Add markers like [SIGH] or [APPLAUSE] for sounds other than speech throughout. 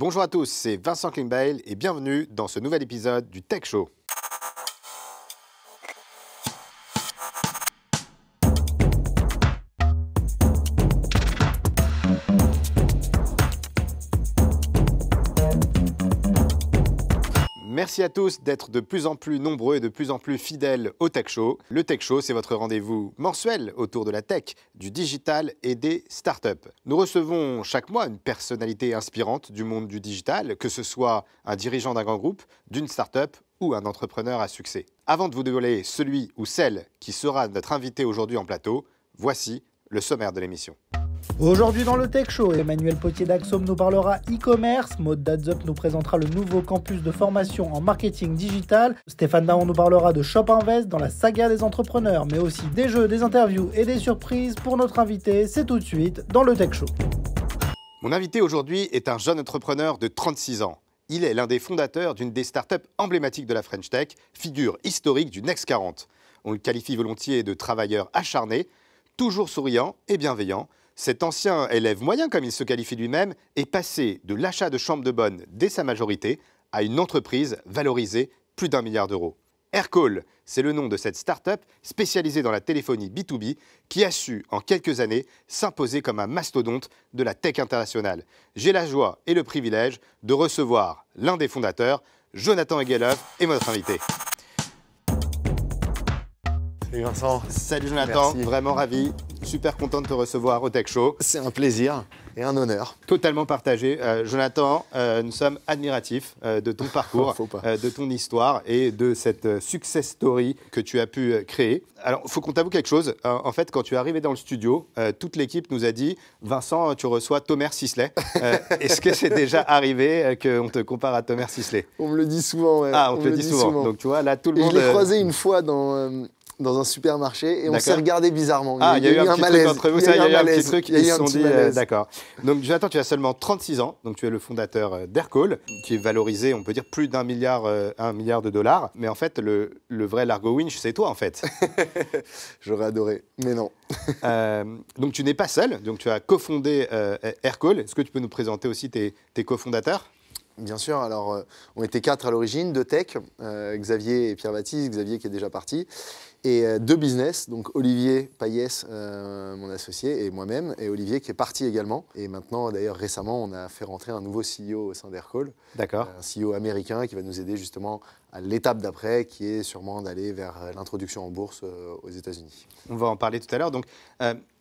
Bonjour à tous, c'est Vincent Klingbeil et bienvenue dans ce nouvel épisode du Tech Show. Merci à tous d'être de plus en plus nombreux et de plus en plus fidèles au Tech Show. Le Tech Show, c'est votre rendez-vous mensuel autour de la tech, du digital et des startups. Nous recevons chaque mois une personnalité inspirante du monde du digital, que ce soit un dirigeant d'un grand groupe, d'une startup ou un entrepreneur à succès. Avant de vous dévoiler celui ou celle qui sera notre invité aujourd'hui en plateau, voici le sommaire de l'émission. Aujourd'hui dans le Tech Show, Emmanuel Potier d'Axom nous parlera e-commerce, Maud Dazot nous présentera le nouveau campus de formation en marketing digital, Stéphane Daon nous parlera de Shop Invest dans la saga des entrepreneurs, mais aussi des jeux, des interviews et des surprises pour notre invité, c'est tout de suite dans le Tech Show. Mon invité aujourd'hui est un jeune entrepreneur de 36 ans. Il est l'un des fondateurs d'une des startups emblématiques de la French Tech, figure historique du Next 40. On le qualifie volontiers de travailleur acharné, toujours souriant et bienveillant, cet ancien élève moyen, comme il se qualifie lui-même, est passé de l'achat de chambres de bonne dès sa majorité à une entreprise valorisée plus d'un milliard d'euros. Aircall, c'est le nom de cette start-up spécialisée dans la téléphonie B2B qui a su, en quelques années, s'imposer comme un mastodonte de la tech internationale. J'ai la joie et le privilège de recevoir l'un des fondateurs, Jonathan Egelov, et votre invité. Salut Vincent. Salut Jonathan. Vraiment ravi. Super content de te recevoir au Tech Show. C'est un plaisir et un honneur. Totalement partagé. Euh, Jonathan, euh, nous sommes admiratifs euh, de ton [LAUGHS] parcours, de ton histoire et de cette success story que tu as pu créer. Alors, il faut qu'on t'avoue quelque chose. en fait, quand tu es arrivé dans le studio, toute l'équipe nous a dit Vincent, tu reçois Thomas Sisley. [LAUGHS] Est-ce que c'est déjà arrivé qu'on te compare à Thomas Sisley On me le dit souvent. Ah, on, te le dit, souvent. Donc, tu vois, là, tout le monde. Je l'ai croisé une fois dans dans un supermarché et on s'est regardé bizarrement. Ah, il y, a eu un, petit malaise. entre vous, il y a eu un, petit truc. Ils se sont dit, euh, d'accord. Donc, Jonathan, tu as seulement 36 ans, donc tu es le fondateur euh, d'Aircall, qui est valorisé, on peut dire, plus d'un milliard, euh, un milliard de dollars. Mais en fait, le, vrai Largo Winch, c'est toi, en fait. [LAUGHS] J'aurais adoré, mais non. [LAUGHS] donc, tu n'es pas seul, donc tu as cofondé Aircall. Est-ce que tu peux nous présenter aussi tes cofondateurs Bien sûr, alors euh, on était quatre à l'origine, deux tech, euh, Xavier et Pierre Baptiste, Xavier qui est déjà parti, et euh, deux business, donc Olivier Payès, mon associé, et moi-même, et Olivier qui est parti également. Et maintenant, d'ailleurs récemment, on a fait rentrer un nouveau CEO au sein d'Aircall, D'accord. un CEO américain qui va nous aider justement à l'étape d'après, qui est sûrement d'aller vers l'introduction en bourse aux États-Unis. On va en parler tout à l'heure. Donc,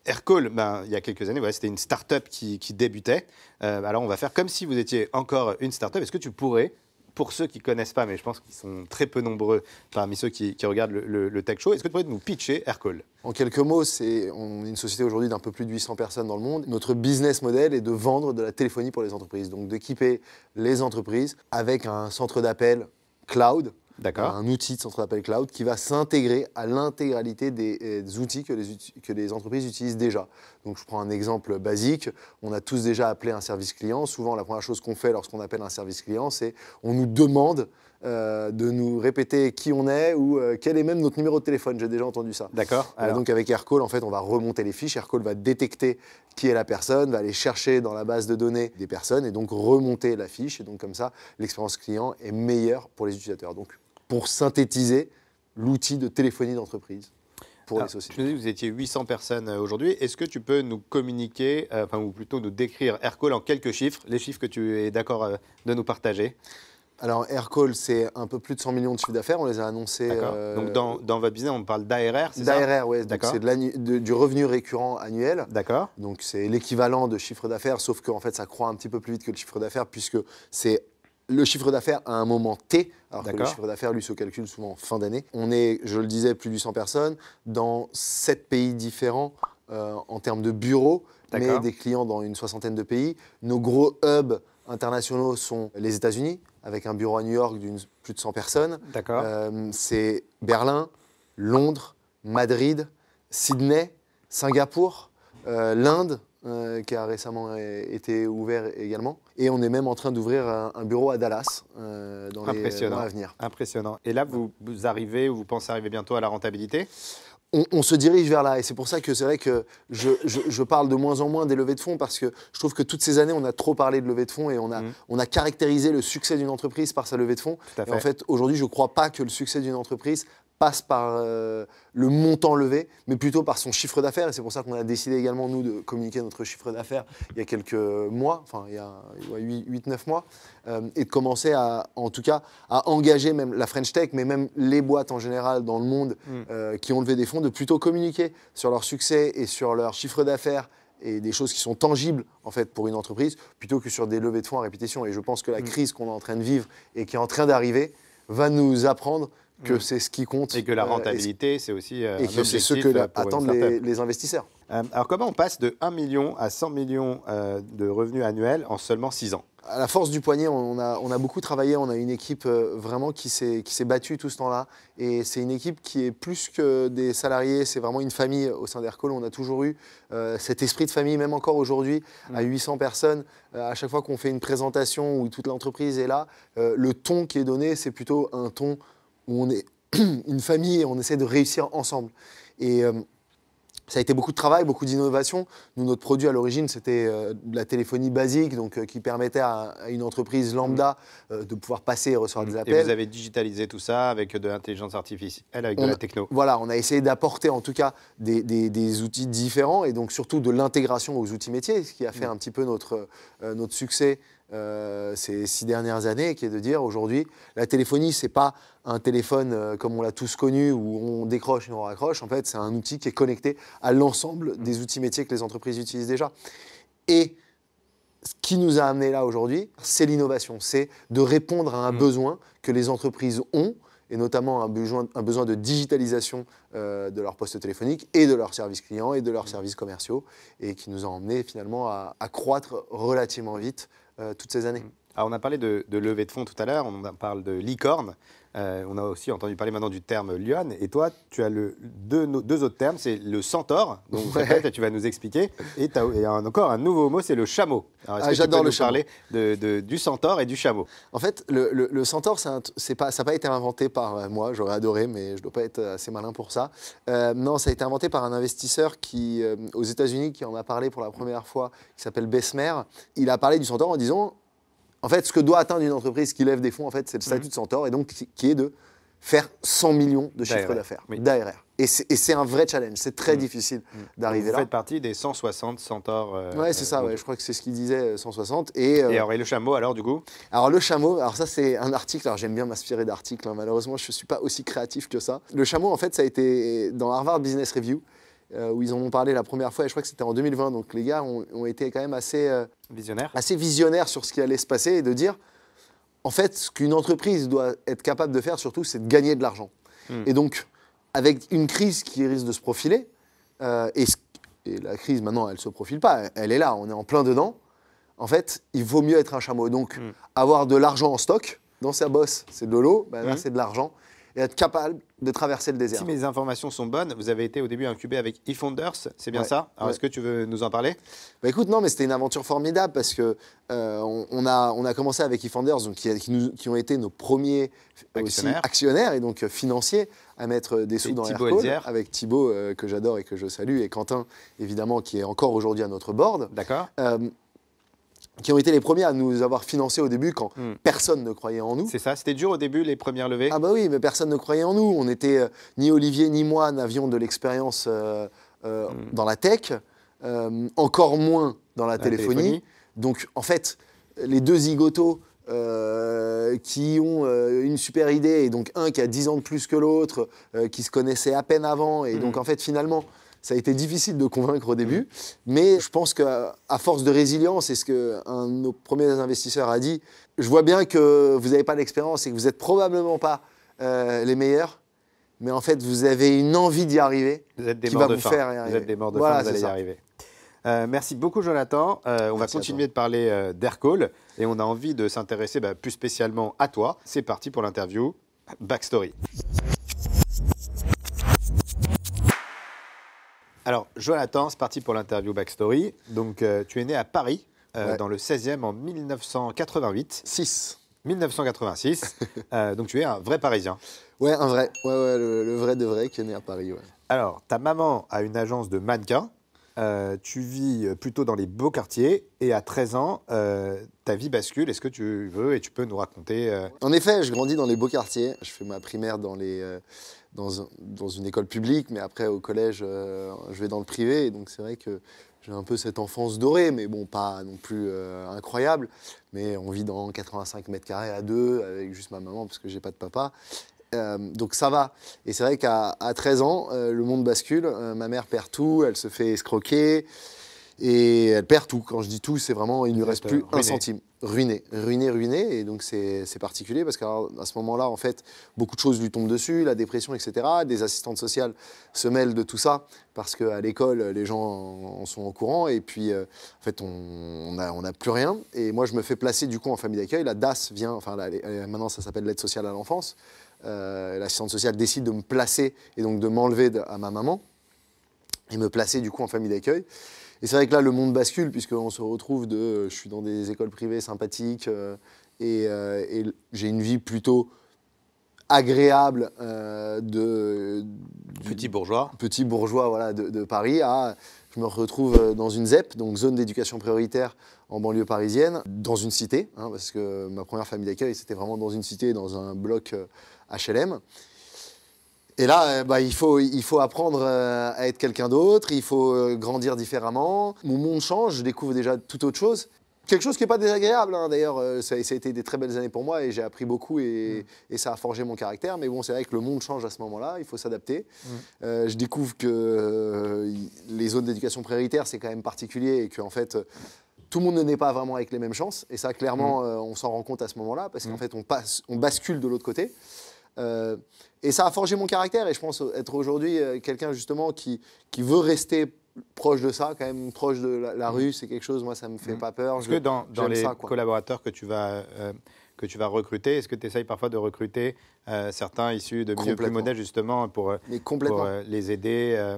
Aircall, ben, il y a quelques années, c'était une start-up qui, débutait. Euh, alors, on va faire comme si vous étiez encore une start-up. Est-ce que tu pourrais, pour ceux qui ne connaissent pas, mais je pense qu'ils sont très peu nombreux parmi ceux qui, regardent le, tech show, est-ce que tu pourrais nous pitcher Aircall En quelques mots, c'est, on est une société aujourd'hui d'un peu plus de 800 personnes dans le monde. Notre business model est de vendre de la téléphonie pour les entreprises, donc d'équiper les entreprises avec un centre d'appel cloud un outil de centre d'appel cloud qui va s'intégrer à l'intégralité des, euh, outils que les, entreprises utilisent déjà. Donc je prends un exemple basique, on a tous déjà appelé un service client, souvent la première chose qu'on fait lorsqu'on appelle un service client, c'est on nous demande euh, de nous répéter qui on est ou euh, quel est même notre numéro de téléphone. J'ai déjà entendu ça. D'accord. donc avec AirCall, en fait, on va remonter les fiches. AirCall va détecter qui est la personne, va aller chercher dans la base de données des personnes et donc remonter la fiche. Et donc comme ça, l'expérience client est meilleure pour les utilisateurs. Donc pour synthétiser l'outil de téléphonie d'entreprise pour les sociétés. Je vous étiez 800 personnes euh, aujourd'hui. Est-ce que tu peux nous communiquer, euh, enfin, ou plutôt nous décrire Aircall en quelques chiffres, les chiffres que tu es d'accord euh, de nous partager alors, Aircall, c'est un peu plus de 100 millions de chiffres d'affaires. On les a annoncés. Donc, dans, dans, votre business, on parle d'ARR, c'est ça D'ARR, oui. C'est de du revenu récurrent annuel. D'accord. Donc, c'est l'équivalent de chiffre d'affaires, sauf qu'en fait, ça croît un petit peu plus vite que le chiffre d'affaires, puisque c'est le chiffre d'affaires à un moment T, alors que le chiffre d'affaires, lui, se calcule souvent en fin d'année. On est, je le disais, plus de 100 personnes dans 7 pays différents euh, en termes de bureaux, mais des clients dans une soixantaine de pays. Nos gros hubs internationaux sont les États-Unis, avec un bureau à New York d'une plus de 100 personnes. Euh, c'est Berlin, Londres, Madrid, Sydney, Singapour, euh, l'Inde, euh, qui a récemment euh, été ouvert également. Et on est même en train d'ouvrir un, bureau à Dallas euh, dans les à Impressionnant. Et là, vous, arrivez ou vous pensez arriver bientôt à la rentabilité on, se dirige vers là. Et c'est pour ça que c'est vrai que je, je, parle de moins en moins des levées de fonds parce que je trouve que toutes ces années, on a trop parlé de levées de fonds et on a, mm. on a caractérisé le succès d'une entreprise par sa levée de fonds. en fait, aujourd'hui, je ne crois pas que le succès d'une entreprise passe par euh, le montant levé, mais plutôt par son chiffre d'affaires. Et c'est pour ça qu'on a décidé également, nous, de communiquer notre chiffre d'affaires il y a quelques mois, enfin, il y a 8-9 mois, euh, et de commencer à, en tout cas, à engager même la French Tech, mais même les boîtes en général dans le monde mm. euh, qui ont levé des fonds, de plutôt communiquer sur leur succès et sur leur chiffre d'affaires et des choses qui sont tangibles en fait pour une entreprise plutôt que sur des levées de fonds à répétition. Et je pense que la mm. crise qu'on est en train de vivre et qui est en train d'arriver va nous apprendre que mm. c'est ce qui compte. Et que la euh, rentabilité, c'est aussi euh, et que c'est ce que euh, attendent les, investisseurs. alors comment on passe de 1 million à 100 millions de revenus annuels en seulement 6 ans à la force du poignet, on a, beaucoup travaillé, on a une équipe vraiment qui s'est battue tout ce temps-là. Et c'est une équipe qui est plus que des salariés, c'est vraiment une famille au sein d'Aircall. On a toujours eu cet esprit de famille, même encore aujourd'hui, mm. à 800 personnes. à chaque fois qu'on fait une présentation où toute l'entreprise est là, le ton qui est donné, c'est plutôt un ton où on est [CLEARS THROAT] une famille et on essaie de réussir ensemble. Et euh, ça a été beaucoup de travail, beaucoup d'innovation. Nous, notre produit à l'origine, c'était euh, de la téléphonie basique, donc euh, qui permettait à, une entreprise lambda mm. de pouvoir passer mm. et recevoir des appels. Et vous avez digitalisé tout ça avec de l'intelligence artificielle, avec de la techno. Voilà, on a essayé d'apporter en tout cas des, outils différents et donc surtout de l'intégration aux outils métiers, ce qui a fait mm. un petit peu notre, notre succès euh, ces six dernières années, qui est de dire aujourd'hui, la téléphonie, n'est pas un téléphone euh, comme on l'a tous connu où on décroche et on raccroche. En fait, c'est un outil qui est connecté à l'ensemble des outils métiers que les entreprises utilisent déjà. Et ce qui nous a amené là aujourd'hui, c'est l'innovation, c'est de répondre à un mm. besoin que les entreprises ont et notamment un besoin, de digitalisation euh, de leurs postes téléphoniques et de leurs services clients et de leurs mm. services commerciaux, et qui nous a emmené finalement à, à croître relativement vite euh, toutes ces années. Mm. on a parlé de, levée de fonds tout à l'heure, on parle de licorne. Euh, on a aussi entendu parler maintenant du terme Lyon. Et toi, tu as le, deux, autres termes. C'est le centaure, donc [LAUGHS] tu vas nous expliquer. Et encore un nouveau mot, c'est le chameau. Ah, j'adore le charlet de, du centaure et du chameau. En fait, le, centaure, ça n'a pas été inventé par euh, moi. J'aurais adoré, mais je ne dois pas être euh, assez malin pour ça. non, ça a été inventé par un investisseur qui, aux États-Unis qui en a parlé pour la première fois, qui s'appelle Bessemer. Il a parlé du centaure en disant en fait, ce que doit atteindre une entreprise qui lève des fonds, en fait, c'est le statut mhm. de centaure, et donc qui est de faire 100 millions de chiffre d'affaires d'ARR. Et c'est un vrai challenge, c'est très mhm. difficile mhm. d'arriver là. Vous faites partie des 160 centaures. Euh, oui, c'est ça, euh, je crois que c'est ce qu'il disait, 160. Euh, et, et, le chameau, alors, du coup Alors, le chameau, alors ça, c'est un article, alors j'aime bien m'inspirer d'articles, hein. malheureusement, je ne suis pas aussi créatif que ça. Le chameau, en fait, ça a été dans Harvard Business Review, euh, où ils en ont parlé la première fois, et je crois que c'était en 2020. Donc les gars ont, été quand même assez, euh, visionnaires. assez sur ce qui allait se passer et de dire, en fait, ce qu'une entreprise doit être capable de faire surtout, c'est de gagner de l'argent. Hmm. Et donc, avec une crise qui risque de se profiler, euh, et, la crise maintenant, elle ne se profile pas, elle est là, on est en plein dedans, en fait, il vaut mieux être un chameau. Donc, hmm. avoir de l'argent en stock, dans sa bosse, c'est de l'eau, bah là, hmm. c'est de l'argent et être capable de traverser le désert. Si mes informations sont bonnes, vous avez été au début incubé avec eFounders, c'est bien ça est-ce que tu veux nous en parler bah Écoute, non, mais c'était une aventure formidable parce que euh, on, a, on a commencé avec eFounders, donc, qui, qui, ont été nos premiers actionnaires, et donc euh, financiers à mettre des sous dans dans Thibaut avec Thibaut euh, que j'adore et que je salue et Quentin évidemment qui est encore aujourd'hui à notre board. D'accord qui ont été les premiers à nous avoir financés au début quand hmm. personne ne croyait en nous. C'est ça, c'était dur au début les premières levées. Ah bah oui, mais personne ne croyait en nous. On était euh, ni Olivier ni moi n'avions de l'expérience euh, euh, hmm. dans la tech, encore moins dans la, téléphonie. Donc en fait, les deux zigotos qui ont une super idée et donc un qui a 10 ans de plus que l'autre, qui se connaissait à peine avant et hmm. donc en fait finalement ça a été difficile de convaincre au mm. début, mais je pense qu'à force de résilience, c'est ce un de nos premiers investisseurs a dit, je vois bien que vous n'avez pas d'expérience et que vous n'êtes probablement pas euh, les meilleurs, mais en fait, vous avez une envie d'y arriver. Vous êtes des qui morts va de vous Faire Vous êtes des morts de faim, vous allez y arriver. Euh, merci beaucoup, Jonathan. Euh, on va continuer de parler d'Aircall et on a envie de s'intéresser bah, plus spécialement à toi. C'est parti pour l'interview Backstory. Alors, Jonathan, c'est parti pour l'interview Backstory. Donc, euh, tu es né à Paris, euh, dans le 16e, en 1988. 6. 1986. donc, tu es un vrai Parisien. Ouais, un vrai. Ouais, ouais, le, vrai de vrai qui est né à Paris, ouais. Alors, ta maman a une agence de mannequins. Euh, tu vis plutôt dans les beaux quartiers et à 13 ans, ta vie bascule. Est-ce que tu veux et tu peux nous raconter En effet, je grandis dans les beaux quartiers. Je fais ma primaire dans les dans, une école publique, mais après au collège, euh, je vais dans le privé. donc c'est vrai que j'ai un peu cette enfance dorée, mais bon, pas non plus euh, incroyable. Mais on vit dans 85 mètres carrés à deux, avec juste ma maman, parce que j'ai pas de papa. Euh, donc ça va. Et c'est vrai qu'à 13 ans, le monde bascule. ma mère perd tout, elle se fait escroquer. Et elle perd tout. Quand je dis tout, c'est vraiment, il ne lui reste plus un centime ruiné, ruiné, ruiné. Et donc, c'est particulier parce qu'à ce moment-là, en fait, beaucoup de choses lui tombent dessus, la dépression, etc. Des assistantes sociales se mêlent de tout ça parce qu'à l'école, les gens en, sont au courant. Et puis, euh, en fait, on n'a plus rien. Et moi, je me fais placer du coup en famille d'accueil. La DAS vient, enfin, euh, maintenant, ça s'appelle l'aide sociale à l'enfance. Euh, l'assistante sociale décide de me placer et donc de m'enlever à ma maman et me placer du coup en famille d'accueil. Et c'est vrai que là, le monde bascule, puisqu'on se retrouve de. Euh, je suis dans des écoles privées sympathiques euh, et, euh, j'ai une vie plutôt agréable de. petit bourgeois. Petit bourgeois, voilà, de, Paris à. Je me retrouve dans une ZEP, donc zone d'éducation prioritaire en banlieue parisienne, dans une cité, hein, parce que ma première famille d'accueil, c'était vraiment dans une cité, dans un bloc HLM. Et là, euh, bah, il, faut, il faut apprendre euh, à être quelqu'un d'autre, il faut euh, grandir différemment. Mon monde change, je découvre déjà tout autre chose. Quelque chose qui n'est pas désagréable, hein, d'ailleurs, ça, a été des très belles années pour moi et j'ai appris beaucoup mm. et, ça a forgé mon caractère. Mais bon, c'est vrai que le monde change à ce moment-là, il faut s'adapter. Mm. je découvre que les zones d'éducation prioritaire, c'est quand même particulier et que en fait, tout le monde n'est pas vraiment avec les mêmes chances. Et ça, clairement, mm. on s'en rend compte à ce moment-là parce qu'en fait, on, passe, on bascule de l'autre côté. Et ça a forgé mon caractère. Et je pense être aujourd'hui euh, quelqu'un justement qui, veut rester proche de ça, quand même proche de la, mmh. rue, c'est quelque chose, moi, ça me fait mmh. pas peur. Parce je, que dans, les collaborateurs que tu vas euh, que tu vas recruter Est-ce que tu essayes parfois de recruter euh, certains issus de milieux plus modestes, justement, pour, euh, euh, les aider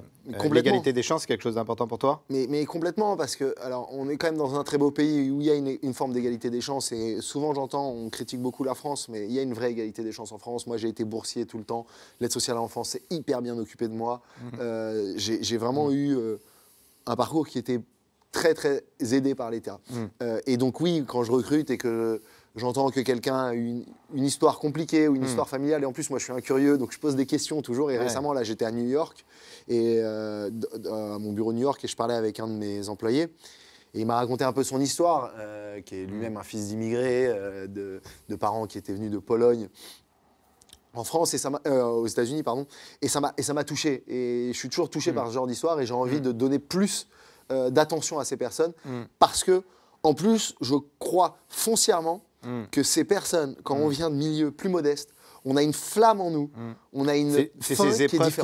L'égalité des chances, c'est quelque chose d'important pour toi mais, mais, complètement, parce que, alors, on est quand même dans un très beau pays où il y a une, forme d'égalité des chances, et souvent j'entends, on critique beaucoup la France, mais il y a une vraie égalité des chances en France. Moi, j'ai été boursier tout le temps, l'aide sociale à l'enfance s'est hyper bien occupée de moi. Mhm. j'ai vraiment mhm. eu un parcours qui était très très aidé par l'État. Mhm. et donc oui, quand je recrute et que j'entends que quelqu'un a une, histoire compliquée ou une hmm. histoire familiale, et en plus, moi, je suis un curieux, donc je pose des questions toujours. Et récemment, là, j'étais à New York, et euh, euh, à mon bureau New York, et je parlais avec un de mes employés. Et il m'a raconté un peu son histoire, euh, qui est lui-même hmm. un fils d'immigré, de, parents qui étaient venus de Pologne en France et ça aux États-Unis, pardon. Et ça m'a touché. Et je suis toujours touché hmm. par ce genre d'histoire, et j'ai envie de donner plus d'attention à ces personnes parce que, en plus, je crois foncièrement Mm. que ces personnes, quand on mm. vient de milieux plus modestes, on a une flamme en nous, mm. on a une. C'est ces épreuves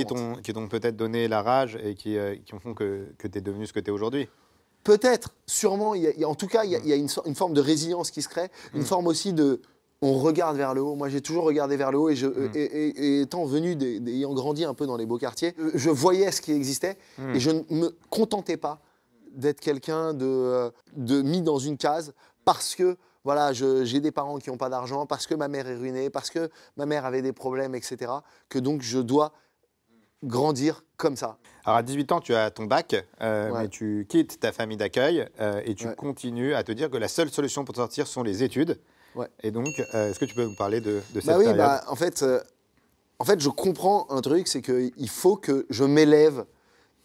qui t'ont peut-être donné la rage et qui, euh, ont qui font que, que tu es devenu ce que tu es aujourd'hui. Peut-être, sûrement. en tout cas, il y a, une, forme de résilience qui se crée, une forme aussi de. On regarde vers le haut. Moi, j'ai toujours regardé vers le haut et, étant venu, ayant grandi un peu dans les beaux quartiers, euh, je voyais ce qui existait et je ne me contentais pas d'être quelqu'un de, euh, de mis dans une case parce que voilà, j'ai des parents qui n'ont pas d'argent parce que ma mère est ruinée, parce que ma mère avait des problèmes, etc. Que donc je dois grandir comme ça. Alors à 18 ans, tu as ton bac, euh, mais tu quittes ta famille d'accueil euh, et tu continues à te dire que la seule solution pour sortir sont les études. Et donc, euh, est-ce que tu peux nous parler de, de bah cette oui, bah, en, fait, en fait, je comprends un truc, c'est qu'il faut que je m'élève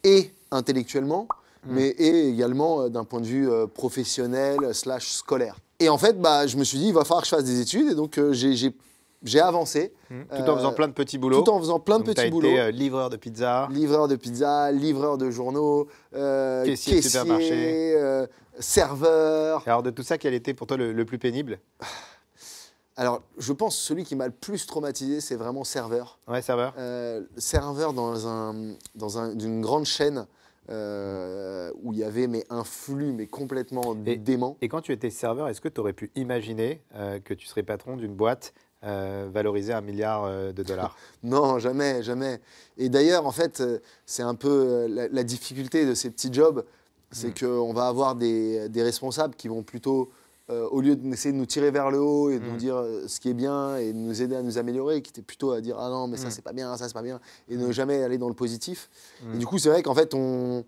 et intellectuellement, hmm. mais et également d'un point de vue professionnel slash scolaire. Et en fait, bah, je me suis dit, il va falloir que je fasse des études. Et donc, euh, j'ai avancé. Mmh. Euh, tout en faisant plein de petits boulots. Tout en faisant plein de petits boulots. Été, euh, livreur de pizza. Livreur de pizza, livreur de journaux, caissier, serveur. alors, de tout ça, quel était pour toi le, plus pénible alors, je pense celui qui m'a le plus traumatisé, c'est vraiment serveur. Ouais, serveur. serveur dans, un, dans une grande chaîne euh, où il y avait mais un flux mais complètement dément. Et quand tu étais serveur, est-ce que tu aurais pu imaginer euh, que tu serais patron d'une boîte euh, valorisée à un milliard de dollars [LAUGHS] Non, jamais, jamais. Et d'ailleurs, en fait, c'est un peu la, difficulté de ces petits jobs, c'est hmm. qu'on va avoir des, responsables qui vont plutôt euh, au lieu d'essayer de nous tirer vers le haut et de nous mm. dire euh, ce qui est bien et de nous aider à nous améliorer, qui était plutôt à dire ah non, mais ça mm. c'est pas bien, ça c'est pas bien, et ne mm. jamais aller dans le positif. Et du coup, c'est vrai qu'en fait, on,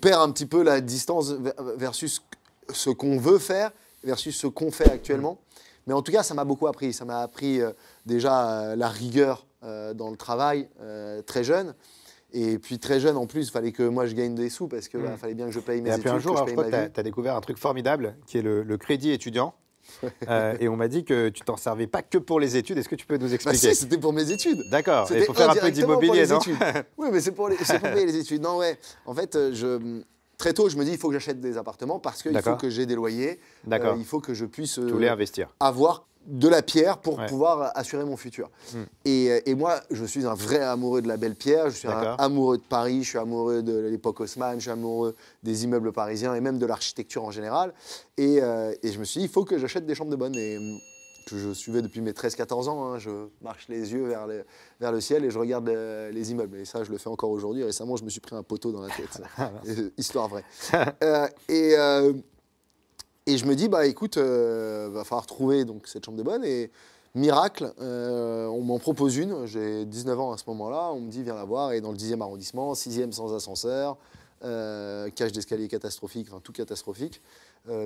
perd un petit peu la distance versus ce qu'on veut faire versus ce qu'on fait actuellement. Mais en tout cas, ça m'a beaucoup appris. Ça m'a appris euh, déjà la rigueur dans le travail très jeune. Et puis très jeune en plus, il fallait que moi je gagne des sous parce que bah, mm. fallait bien que je paye mes études. Et un jour, hein, tu as, découvert un truc formidable qui est le, crédit étudiant. [LAUGHS] Euh, et on m'a dit que tu t'en servais pas que pour les études. Est-ce que tu peux nous bah, expliquer si, C'était pour mes études. D'accord. Il pour faire un peu d'immobilier, non [LAUGHS] Oui, mais c'est pour, payer les études. Non, ouais. En fait, euh, je, très tôt, je me dis il faut que j'achète des appartements parce qu'il faut que j'ai des loyers. Euh, D'accord. il faut que je puisse. investir. Avoir de la pierre pour pouvoir assurer mon futur. Hmm. Euh, et, moi, je suis un vrai amoureux de la belle pierre, je suis un amoureux de Paris, je suis amoureux de l'époque Haussmann, je suis amoureux des immeubles parisiens et même de l'architecture en général. Et, euh, je me suis dit, il faut que j'achète des chambres de bonne. Et euh, que je suivais depuis mes 13-14 ans, hein, je marche les yeux vers le, vers le ciel et je regarde les immeubles. Et ça, je le fais encore aujourd'hui. Récemment, je me suis pris un poteau dans la tête. [LAUGHS] histoire vraie. [LAUGHS] et... Et je me dis, bah écoute, il euh, va falloir trouver donc, cette chambre de bonne. Et miracle, euh, on m'en propose une. J'ai 19 ans à ce moment-là. On me dit, viens la voir. Et dans le 10e arrondissement, 6e sans ascenseur, euh, cache d'escalier catastrophique, enfin tout catastrophique,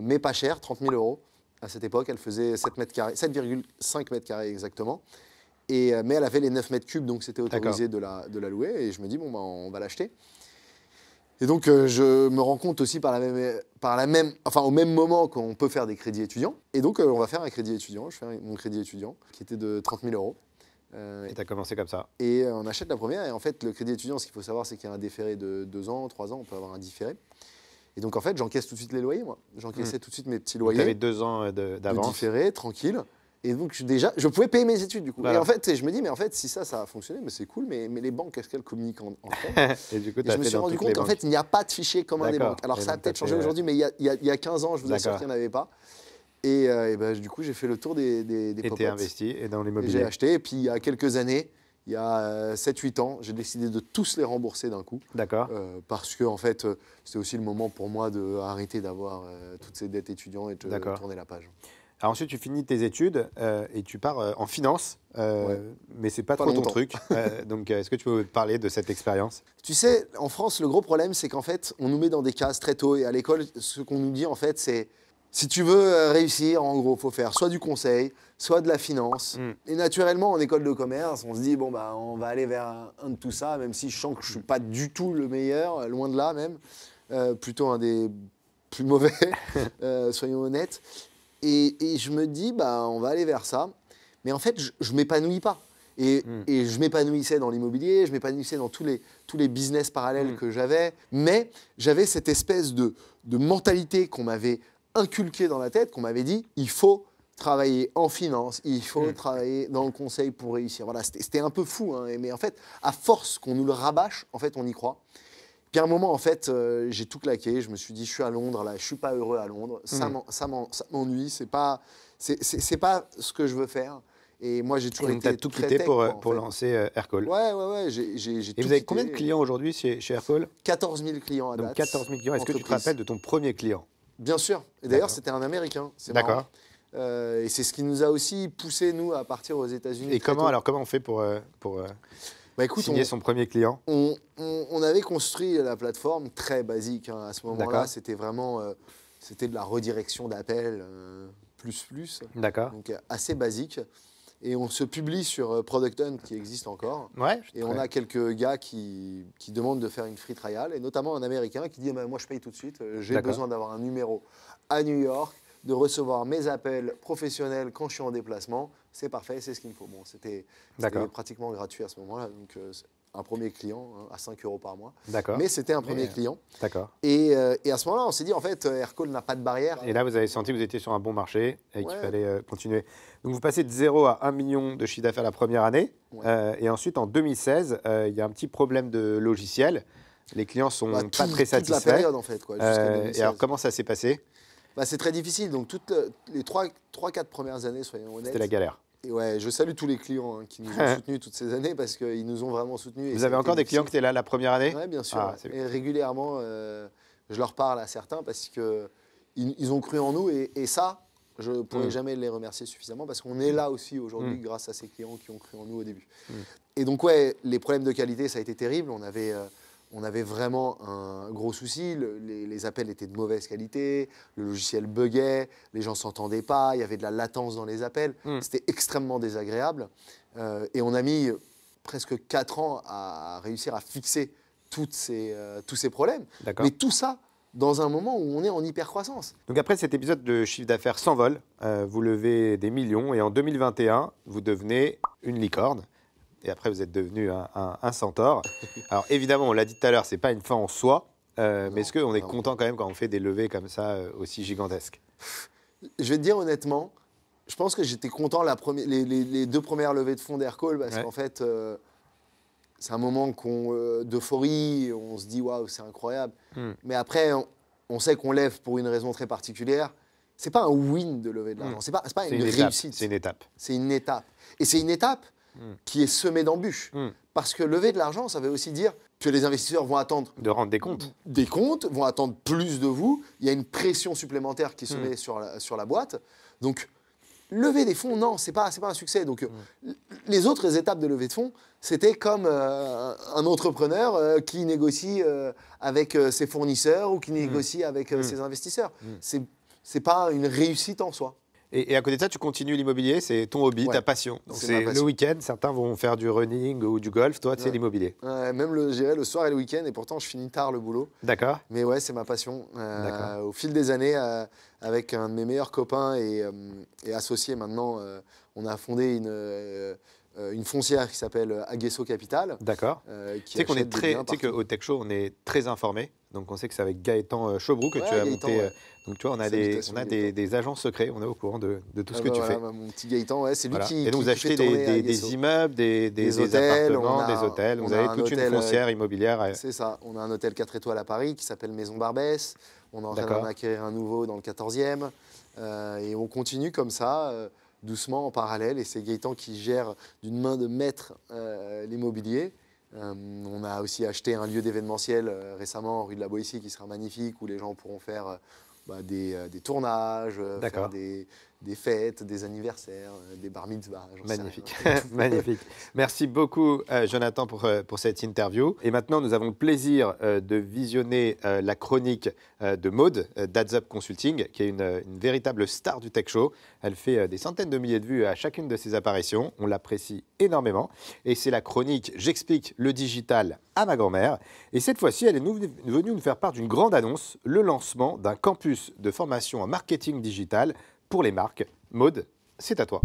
mais pas cher, 30 000 euros. À cette époque, elle faisait 7,5 mètres carrés exactement. Et, mais elle avait les 9 mètres cubes, donc c'était autorisé de la, de la louer. Et je me dis, bon, bah, on va l'acheter. Et donc, euh, je me rends compte aussi par la même, par au même moment qu'on peut faire des crédits étudiants. Et donc, euh, on va faire un crédit étudiant. Je fais mon crédit étudiant qui était de 30 000 euros. Euh, et tu as commencé comme ça Et on achète la première. Et en fait, le crédit étudiant, ce qu'il faut savoir, c'est qu'il y a un déféré de 2 ans, 3 ans, on peut avoir un différé. Et donc, en fait, j'encaisse tout de suite les loyers, moi. J'encaissais hmm. tout de suite mes petits loyers. Tu avais 2 ans d'avance. De, de différé, tranquille. Et donc, déjà, je pouvais payer mes études, du coup. Et en fait, je me dis, mais en fait, si ça, ça a fonctionné, mais c'est cool, mais, les banques, est-ce qu'elles communiquent en, fait [LAUGHS] Et du coup, je me suis rendu compte qu'en fait, il n'y a pas de fichier commun des banques. Alors, ça a peut-être changé euh, aujourd'hui, mais il y, a, il, y a, 15 ans, je vous assure qu'il n'y en avait pas. Et, euh, ben, du coup, j'ai fait le tour des, des, des Et investi et dans l'immobilier. J'ai acheté, et puis il y a quelques années, il y a 7-8 euh, ans, j'ai décidé de tous les rembourser d'un coup. D'accord. parce que, en fait, c'était aussi le moment pour moi d'arrêter d'avoir toutes ces dettes étudiantes et de tourner la page. Alors ensuite, tu finis tes études euh, et tu pars euh, en finance, euh, mais c'est pas, pas trop ton truc. [LAUGHS] donc, est-ce que tu peux parler de cette expérience Tu sais, en France, le gros problème, c'est qu'en fait, on nous met dans des cases très tôt. Et à l'école, ce qu'on nous dit, en fait, c'est si tu veux réussir, en gros, faut faire soit du conseil, soit de la finance. Hmm. Et naturellement, en école de commerce, on se dit bon bah, on va aller vers un, un de tout ça, même si je sens que je suis pas du tout le meilleur, loin de là même, plutôt un des plus mauvais, [LAUGHS] soyons honnêtes. Et, je me dis, bah, on va aller vers ça. Mais en fait, je, ne m'épanouis pas. Hmm. Et, je m'épanouissais dans l'immobilier, je m'épanouissais dans tous les, tous les business parallèles hmm. que j'avais. Mais j'avais cette espèce de, mentalité qu'on m'avait inculquée dans la tête, qu'on m'avait dit, il faut travailler en finance, il faut hmm. travailler dans le conseil pour réussir. Voilà, c'était un peu fou. Hein. mais en fait, à force qu'on nous le rabâche, en fait, on y croit. Puis à un moment, en fait, euh, j'ai tout claqué. Je me suis dit, je suis à Londres, là, je suis pas heureux à Londres. Ça mm. m'ennuie. C'est pas, c'est pas ce que je veux faire. Et moi, j'ai toujours donc, as tout quitté pour, euh, pour lancer euh, Aircall. Ouais, ouais, ouais. J et vous avez combien de clients aujourd'hui chez, chez Aircall 14 000 clients à date. Donc 14 000 clients. Est-ce que tu te rappelles de ton premier client Bien sûr. Et d'ailleurs, c'était un Américain. D'accord. et c'est ce qui nous a aussi poussé, nous, à partir aux États-Unis. Et comment, alors, comment on fait pour. pour bah, on, son premier client on, avait construit la plateforme très basique. Hein, à ce moment-là, c'était vraiment euh, c'était de la redirection d'appels euh, plus plus. D'accord. Donc assez basique. Et on se publie sur euh, Product Hunt qui existe encore. Ouais, et on a quelques gars qui, demandent de faire une free trial, et notamment un Américain qui dit bah, Moi, je paye tout de suite, j'ai besoin d'avoir un numéro à New York, de recevoir mes appels professionnels quand je suis en déplacement c'est parfait, c'est ce qu'il me faut. Bon, c'était pratiquement gratuit à ce moment-là, donc euh, un premier client hein, à 5 euros par mois. D'accord. Mais c'était un premier client. D'accord. Euh, et, à ce moment-là, on s'est dit, en fait, euh, Aircall n'a pas de barrière. Et là, vous avez senti que vous étiez sur un bon marché et qu'il fallait continuer. Donc, vous passez de 0 à 1 million de chiffre d'affaires la première année. et ensuite, en 2016, il y a un petit problème de logiciel. Les clients sont bah, pas très satisfaits. Toute la période, en fait. Quoi, et alors, comment ça s'est passé bah, c'est très difficile. Donc, toutes euh, les 3-4 premières années, soyons honnêtes. C'était la galère. Et ouais, je salue tous les clients hein, qui nous ont [LAUGHS] soutenus toutes ces années parce qu'ils nous ont vraiment soutenus. Vous avez encore des clients qui étaient là la première année Oui, bien sûr. Ah, et régulièrement, euh, je leur parle à certains parce qu'ils ils ont cru en nous et, ça, je ne pourrais hmm. jamais les remercier suffisamment parce qu'on est là aussi aujourd'hui hmm. grâce à ces clients qui ont cru en nous au début. Hmm. Et donc, ouais, les problèmes de qualité, ça a été terrible. On avait. Euh, on avait vraiment un gros souci. les, appels étaient de mauvaise qualité, le logiciel buguait, les gens s'entendaient pas, il y avait de la latence dans les appels. Hmm. C'était extrêmement désagréable. Euh, et on a mis presque 4 ans à réussir à fixer toutes ces, euh, tous ces problèmes. Mais tout ça dans un moment où on est en hypercroissance. Donc après cet épisode de chiffre d'affaires s'envole, euh, vous levez des millions et en 2021, vous devenez une licorne et après vous êtes devenu un, centaure. [LAUGHS] Alors évidemment, on l'a dit tout à l'heure, c'est pas une fin en soi, euh, mais est-ce qu'on est, on est content quand même quand on fait des levées comme ça euh, aussi gigantesques Je vais te dire honnêtement, je pense que j'étais content la première, les, deux premières levées de fond d'Aircall parce qu'en fait, euh, c'est un moment d'euphorie, on se dit waouh, c'est incroyable. Hmm. Mais après, on, sait qu'on lève pour une raison très particulière c'est pas un win de lever de l'argent. Hmm. C'est pas, une réussite. C'est une étape. C'est une étape. Et c'est une étape Hmm. qui est semé d'embûches. Hmm. Parce que lever de l'argent, ça veut aussi dire que les investisseurs vont attendre. De rendre des comptes. Des comptes, vont attendre plus de vous. Il y a une pression supplémentaire qui hmm. se met sur la, boîte. Donc, lever des fonds, non, c'est pas, pas un succès. Donc, les autres étapes de lever de fonds, c'était comme euh, un entrepreneur euh, qui négocie euh, avec ses fournisseurs ou qui négocie avec ses investisseurs. ce n'est pas une réussite en soi. Et, à côté de ça, tu continues l'immobilier, c'est ton hobby, ta passion. Donc c'est le week-end, certains vont faire du running ou du golf, toi, tu sais, l'immobilier. même le, le soir et le week-end, et pourtant, je finis tard le boulot. D'accord. Mais ouais, c'est ma passion. Euh, au fil des années, euh, avec un de mes meilleurs copains et, euh, associés associé maintenant, on a fondé une une foncière qui s'appelle Aguesso Capital. D'accord. tu sais qu'on est très, tu sais qu'au Tech Show, on est très informé. Donc on sait que c'est avec Gaëtan Chobrou que tu as monté donc tu vois, on a, des, agents secrets, on est au courant de, tout ah ce que bah tu fais. Bah, mon petit Gaëtan, c'est lui qui. Et donc vous achetez des, hein, immeubles, des, hôtels, appartements, des hôtels. Vous avez toute une foncière euh, immobilière. C'est ça. On a un hôtel 4 étoiles à Paris qui s'appelle Maison Barbès. On en train acquérir un nouveau dans le 14e. Euh, et on continue comme ça. Euh, doucement en parallèle, et c'est Gaëtan qui gère d'une main de maître l'immobilier. on a aussi acheté un lieu d'événementiel récemment, rue de la Boétie, qui sera magnifique, où les gens pourront faire bah, des, euh, des, tournages, euh, faire des, des fêtes, des anniversaires, euh, des bar mitzvahs. Magnifique, [LAUGHS] magnifique. Merci beaucoup euh, Jonathan pour, euh, pour cette interview. Et maintenant, nous avons le plaisir de visionner la chronique de Maude d'Adzup Consulting, qui est une, véritable star du tech show. Elle fait des centaines de milliers de vues à chacune de ses apparitions. On l'apprécie énormément. Et c'est la chronique J'explique le digital à ma grand-mère. Et cette fois-ci, elle est venue nous faire part d'une grande annonce, le lancement d'un campus de formation en marketing digital pour les marques. Maude, c'est à toi.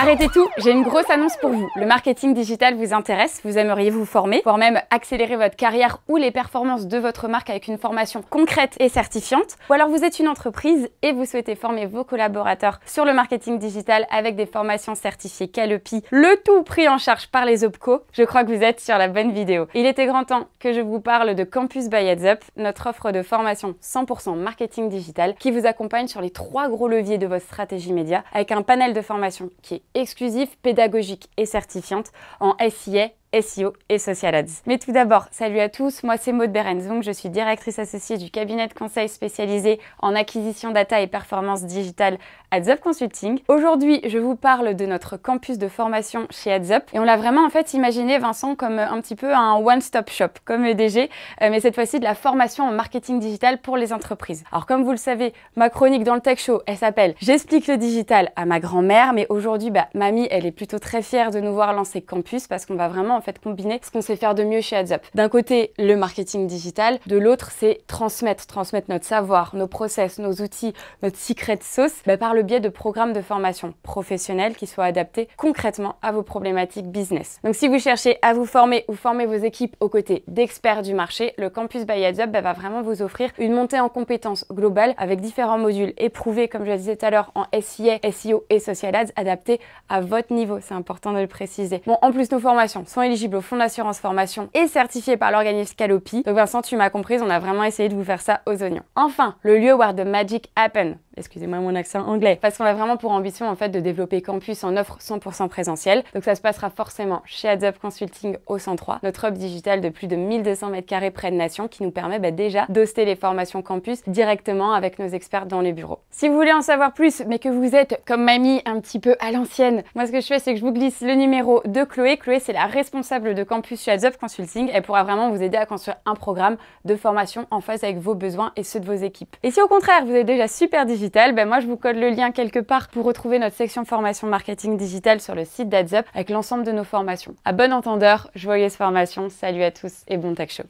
Arrêtez tout, j'ai une grosse annonce pour vous. Le marketing digital vous intéresse, vous aimeriez vous former, voire même accélérer votre carrière ou les performances de votre marque avec une formation concrète et certifiante, ou alors vous êtes une entreprise et vous souhaitez former vos collaborateurs sur le marketing digital avec des formations certifiées Calopi, le tout pris en charge par les OPCO, je crois que vous êtes sur la bonne vidéo. Il était grand temps que je vous parle de Campus by Heads Up, notre offre de formation 100% marketing digital qui vous accompagne sur les trois gros leviers de votre stratégie média avec un panel de formation qui est exclusive, pédagogique et certifiante en SIA SEO et social ads. Mais tout d'abord, salut à tous, moi c'est Maud Berens, donc je suis directrice associée du cabinet de conseil spécialisé en acquisition data et performance digitale AdsUp Consulting. Aujourd'hui, je vous parle de notre campus de formation chez AdsUp et on l'a vraiment en fait imaginé Vincent comme euh, un petit peu un one-stop shop comme EDG, euh, mais cette fois-ci de la formation en marketing digital pour les entreprises. Alors comme vous le savez, ma chronique dans le Tech Show, elle s'appelle J'explique le digital à ma grand-mère, mais aujourd'hui, bah, mamie, elle est plutôt très fière de nous voir lancer campus parce qu'on va vraiment en fait combiner ce qu'on sait faire de mieux chez Adzup. D'un côté, le marketing digital, de l'autre, c'est transmettre, transmettre notre savoir, nos process, nos outils, notre secret sauce bah, par le biais de programmes de formation professionnels qui soient adaptés concrètement à vos problématiques business. Donc si vous cherchez à vous former ou former vos équipes aux côtés d'experts du marché, le campus by Adzup bah, va vraiment vous offrir une montée en compétences globale avec différents modules éprouvés, comme je le disais tout à l'heure, en SIA, SEO et Social Ads adaptés à votre niveau. C'est important de le préciser. Bon, en plus, nos formations sont au fonds d'assurance formation et certifié par l'organisme Calopi. Donc Vincent, tu m'as compris, on a vraiment essayé de vous faire ça aux oignons. Enfin, le lieu where the magic happen. Excusez-moi mon accent anglais. Parce qu'on a vraiment pour ambition en fait de développer campus en offre 100% présentielle. Donc ça se passera forcément chez Heads Consulting au 103, notre hub digital de plus de 1200 mètres carrés près de Nation qui nous permet bah, déjà d'hoster les formations campus directement avec nos experts dans les bureaux. Si vous voulez en savoir plus, mais que vous êtes comme mamie un petit peu à l'ancienne, moi ce que je fais c'est que je vous glisse le numéro de Chloé. Chloé c'est la responsable responsable de campus chez Up Consulting. Elle pourra vraiment vous aider à construire un programme de formation en phase avec vos besoins et ceux de vos équipes. Et si au contraire, vous êtes déjà super digital, ben moi je vous colle le lien quelque part pour retrouver notre section formation marketing digital sur le site Up avec l'ensemble de nos formations. À bon entendeur, joyeuse formation, salut à tous et bon tech show.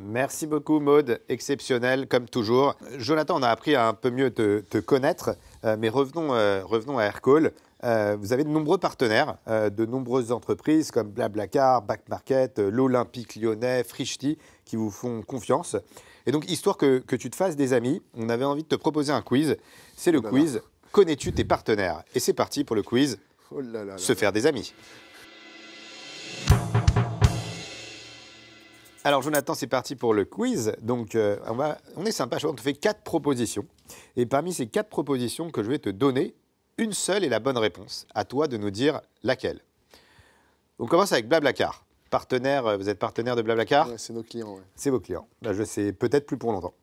Merci beaucoup, Maude. Exceptionnel, comme toujours. Jonathan, on a appris à un peu mieux te, connaître, euh, mais revenons, euh, revenons à Aircall. Euh, vous avez de nombreux partenaires, de nombreuses entreprises comme Blablacar, Back Market, l'Olympique lyonnais, Frichti, qui vous font confiance. Et donc, histoire que, tu te fasses des amis, on avait envie de te proposer un quiz. C'est le oh quiz Connais-tu tes partenaires Et c'est parti pour le quiz oh Se faire des amis. Alors, Jonathan, c'est parti pour le quiz. Donc, euh, on, va, on est sympa, on te fait quatre propositions. Et parmi ces quatre propositions que je vais te donner, une seule est la bonne réponse. À toi de nous dire laquelle. On commence avec Blablacar. Partenaire, euh, vous êtes partenaire de Blablacar C'est nos clients. C'est vos clients. Bah, je sais peut-être plus pour longtemps.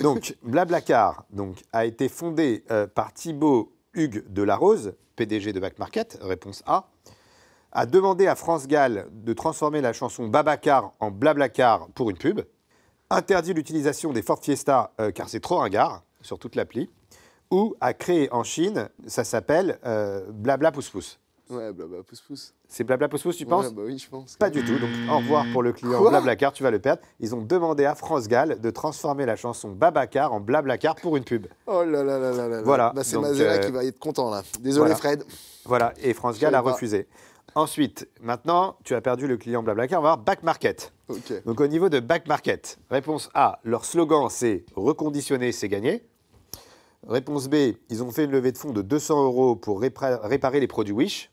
Donc, [LAUGHS] Blablacar donc, a été fondé euh, par Thibaut Hugues Rose, PDG de Back Market, réponse A a demandé à France Gall de transformer la chanson Babacar en Blablacar pour une pub, interdit l'utilisation des Ford Fiesta euh, car c'est trop ringard sur toute l'appli, ou a créé en Chine, ça s'appelle euh, Blabla Pousse Pousse. Ouais, blabla pousse pousse. C'est blabla pousse pousse, tu penses bah Oui, je pense. Pas du tout. Donc, au revoir pour le client Blablacar, tu vas le perdre. Ils ont demandé à France Gall de transformer la chanson Babacar en Blablacar pour une pub. Oh là là là là là. Voilà. Bah, c'est Mazella euh, qui va être content là. Désolé, Fred. Voilà, et France Gall a refusé. Ensuite, maintenant, tu as perdu le client Blablacar, on va voir back market. Donc au niveau de back market, réponse A, leur slogan c'est reconditionner, c'est gagner. Réponse B, ils ont fait une levée de fonds de 200 euros pour réparer les produits Wish.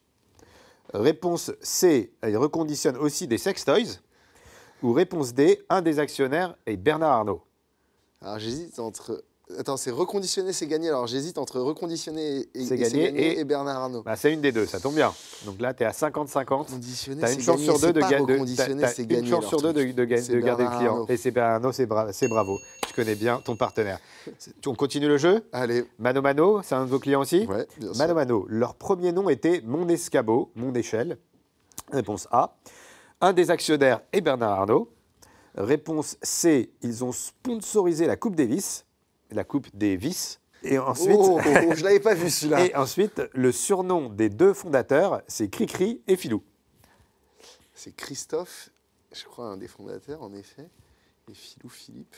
Réponse C, ils reconditionnent aussi des sex toys. Ou réponse D, un des actionnaires est Bernard Arnault. Alors j'hésite entre Attends, c'est reconditionné, c'est gagné. Alors j'hésite entre reconditionner et, et, gagné, et... Bernard Arnault. Bah, c'est une des deux, ça tombe bien. Donc là, tu es à 50-50. Conditionné, c'est une chance sur deux de gagner. Une chance sur deux de, garder le client. Et c'est Bernard Arnault, c'est bravo. Tu connais bien ton partenaire. On continue le jeu Allez. Mano Mano, c'est un de vos clients aussi Mano Mano, leur premier nom était Mon Escabeau, Mon Échelle. Réponse A. Un des actionnaires est Bernard Arnault. Réponse C, ils ont sponsorisé la Coupe Davis la coupe des vices. Et ensuite, oh, oh, oh, je l'avais pas vu [LAUGHS] celui-là. Et ensuite, le surnom des deux fondateurs, c'est Cricri et Filou. C'est Christophe, je crois, un des fondateurs, en effet, et Filou Philippe.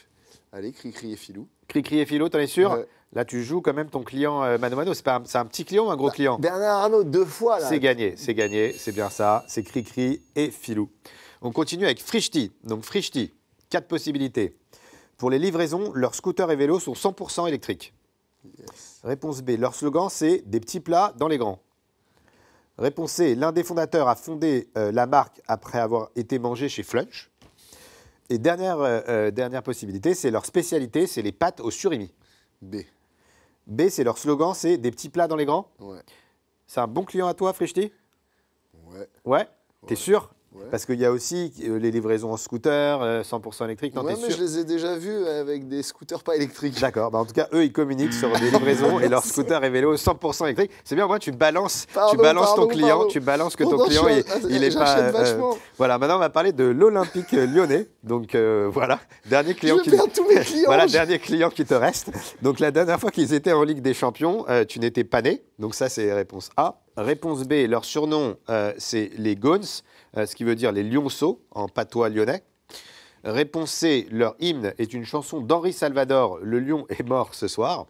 Allez, Cricri et Filou. Cricri et Filou, t'en es sûr Là, tu joues quand même ton client euh, mano mano. C'est un, petit client ou un gros bah, client Bernard Arnault, deux fois C'est gagné, c'est gagné, c'est bien ça. C'est Cricri et Filou. On continue avec Frishti. Donc Frishti, quatre possibilités. Pour les livraisons, leurs scooters et vélos sont 100% électriques. Réponse B, leur slogan c'est des petits plats dans les grands. Réponse C, l'un des fondateurs a fondé euh, la marque après avoir été mangé chez Flunch. Et dernière, euh, euh, dernière possibilité, c'est leur spécialité, c'est les pâtes au surimi. B. B, c'est leur slogan, c'est des petits plats dans les grands. Ouais. C'est un bon client à toi, Frishti Ouais. Ouais, ouais. T'es sûr parce qu'il y a aussi euh, les livraisons en scooter, 100% euh, électrique. Oui, mais je les ai déjà vus euh, avec des scooters pas électriques. D'accord. Bah, en tout cas, eux, ils communiquent sur des [LAUGHS] livraisons et leurs scooters et vélos 100% électriques. C'est bien, moi, tu balances, tu balances ton client, tu balances que ton client, il, n'est est pas. voilà. Maintenant, on va parler de l'Olympique lyonnais. Donc voilà, dernier client qui. Tous [LAUGHS] voilà, dernier client qui te reste. Donc la dernière fois qu'ils étaient en Ligue des Champions, tu n'étais pas né. Donc ça, c'est réponse A. Réponse B, leur surnom, c'est les Gones. Euh, ce qui veut dire les lionceaux en patois lyonnais. Réponse C, leur hymne est une chanson d'Henri Salvador, Le lion est mort ce soir.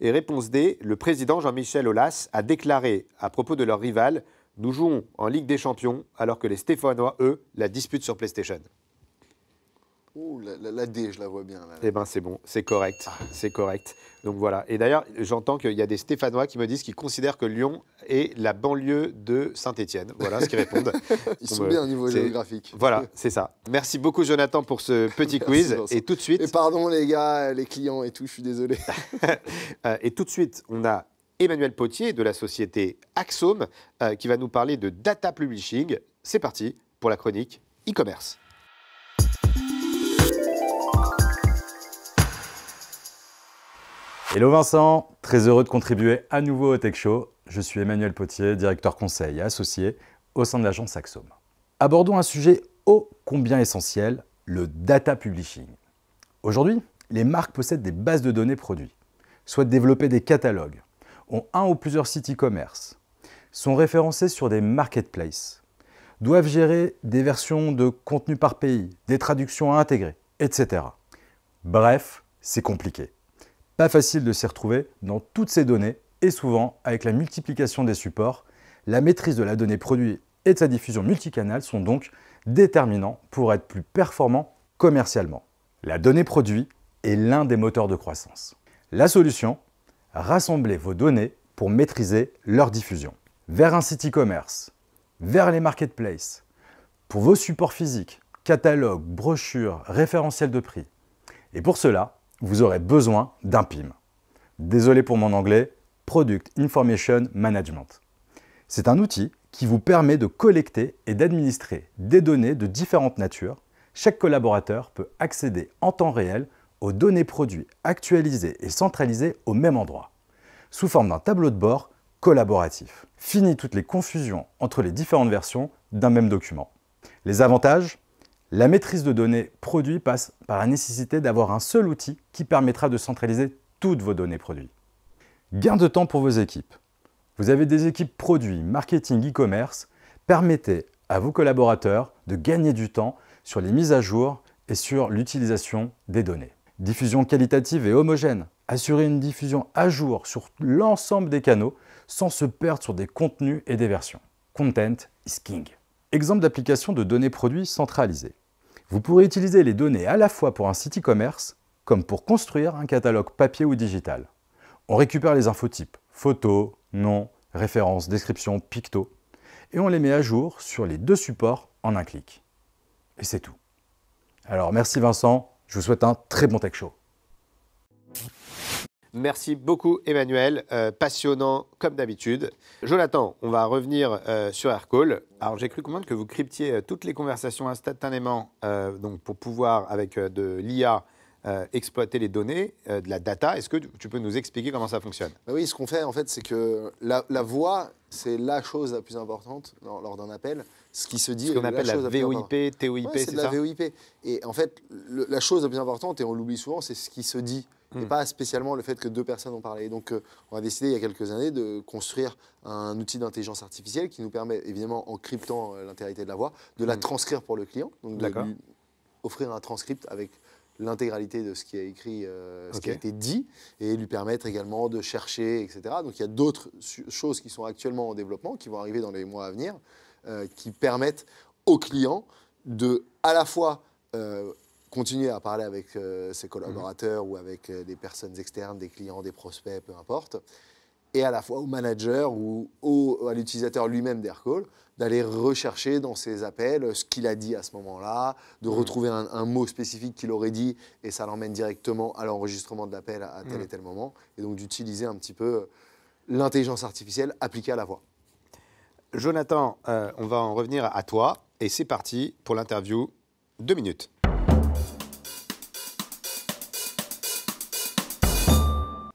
Et réponse D, le président Jean-Michel Aulas a déclaré à propos de leur rival Nous jouons en Ligue des Champions alors que les Stéphanois, eux, la disputent sur PlayStation. Oh, la, D, je la vois bien. Là, Eh bien, c'est bon, c'est correct, ah. c'est correct. Donc voilà. Et d'ailleurs, j'entends qu'il y a des Stéphanois qui me disent qu'ils considèrent que Lyon est la banlieue de Saint-Étienne. Voilà ce qu'ils répondent. [LAUGHS] Ils sont bien au niveau géographique. Voilà, c'est ça. Merci beaucoup, Jonathan, pour ce [LAUGHS] petit quiz. Et tout de suite. Et pardon, les gars, les clients et tout, je suis désolé. [LAUGHS] Euh, et tout de suite, on a Emmanuel Potier de la société Axome euh, qui va nous parler de data publishing. C'est parti pour la chronique e-commerce. Hello Vincent, très heureux de contribuer à nouveau au Tech Show. Je suis Emmanuel Potier, directeur conseil et associé au sein de l'agence Axome. Abordons un sujet ô combien essentiel, le data publishing. Aujourd'hui, les marques possèdent des bases de données produits, souhaitent développer des catalogues, ont un ou plusieurs sites e-commerce, sont référencés sur des marketplaces, doivent gérer des versions de contenu par pays, des traductions à intégrer, etc. Bref, c'est compliqué facile de s'y retrouver dans toutes ces données et souvent, avec la multiplication des supports, la maîtrise de la donnée produit et de sa diffusion multicanale sont donc déterminants pour être plus performant commercialement. La donnée produit est l'un des moteurs de croissance. La solution rassemblez vos données pour maîtriser leur diffusion. Vers un site e-commerce, vers les marketplaces, pour vos supports physiques, catalogue brochures, référentiels de prix. Et pour cela, vous aurez besoin d'un PIM. Désolé pour mon anglais, Product Information Management. C'est un outil qui vous permet de collecter et d'administrer des données de différentes natures. Chaque collaborateur peut accéder en temps réel aux données produits actualisées et centralisées au même endroit, sous forme d'un tableau de bord collaboratif. Fini toutes les confusions entre les différentes versions d'un même document. Les avantages la maîtrise de données produits passe par la nécessité d'avoir un seul outil qui permettra de centraliser toutes vos données produits. Gain de temps pour vos équipes. Vous avez des équipes produits, marketing, e-commerce. Permettez à vos collaborateurs de gagner du temps sur les mises à jour et sur l'utilisation des données. Diffusion qualitative et homogène. Assurez une diffusion à jour sur l'ensemble des canaux sans se perdre sur des contenus et des versions. Content is king. Exemple d'application de données produits centralisées. Vous pourrez utiliser les données à la fois pour un site e-commerce comme pour construire un catalogue papier ou digital. On récupère les infotypes, photos, nom, références, description, picto, et on les met à jour sur les deux supports en un clic. Et c'est tout. Alors merci Vincent, je vous souhaite un très bon tech show. Merci beaucoup, Emmanuel. Euh, passionnant, comme d'habitude. Jonathan, on va revenir euh, sur Aircall. Alors, j'ai cru comprendre que vous cryptiez euh, toutes les conversations instantanément donc pour pouvoir, avec de l'IA, exploiter les données, de la data. Est-ce que tu peux nous expliquer comment ça fonctionne bah Oui, ce qu'on fait en fait, c'est que la, voix, c'est la chose la plus importante lors d'un appel. Ce qui se dit. qu'on appelle la, VOIP, TOIP, c'est ça la VOIP. Et en fait, la chose la plus importante, et on l'oublie souvent, c'est ce qui se dit et hmm. pas spécialement le fait que deux personnes ont parlé. Donc, euh, on a décidé il y a quelques années de construire un outil d'intelligence artificielle qui nous permet, évidemment, en cryptant euh, l'intégralité de la voix, de la hmm. transcrire pour le client, donc de lui offrir un transcript avec l'intégralité de ce qui a écrit, euh, ce qui a été dit, et lui permettre également de chercher, etc. Donc il y a d'autres choses qui sont actuellement en développement, qui vont arriver dans les mois à venir, qui permettent au client de à la fois continuer à parler avec euh, ses mhm. collaborateurs ou avec euh, des personnes externes, des clients, des prospects, peu importe, et à la fois au manager ou à l'utilisateur lui-même d'Aircall, d'aller rechercher dans ses appels euh, ce qu'il a dit à ce moment-là, de mhm. retrouver un, mot spécifique qu'il aurait dit et ça l'emmène directement à l'enregistrement de l'appel à, tel mhm. et tel moment, et donc d'utiliser un petit peu l'intelligence artificielle appliquée à la voix. Jonathan, on va en revenir à toi, et c'est parti pour l'interview. Deux minutes.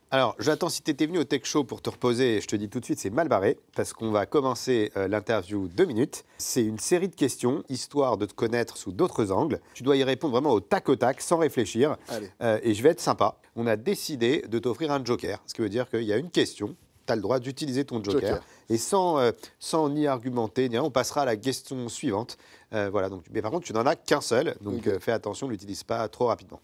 Alors, j'attends si tu étais venu au Tech Show pour te reposer, je te dis tout de suite, c'est mal barré, parce qu'on va commencer euh, l'interview deux minutes. C'est une série de questions, histoire de te connaître sous d'autres angles. Tu dois y répondre vraiment au tac au tac, sans réfléchir. Euh, et je vais être sympa. On a décidé de t'offrir un joker, ce qui veut dire qu'il y a une question, tu as le droit d'utiliser ton joker, Et sans, y euh, sans ni argumenter, on passera à la question suivante. voilà, donc, mais par contre, tu n'en as qu'un seul, donc fais attention, ne l'utilise pas trop rapidement.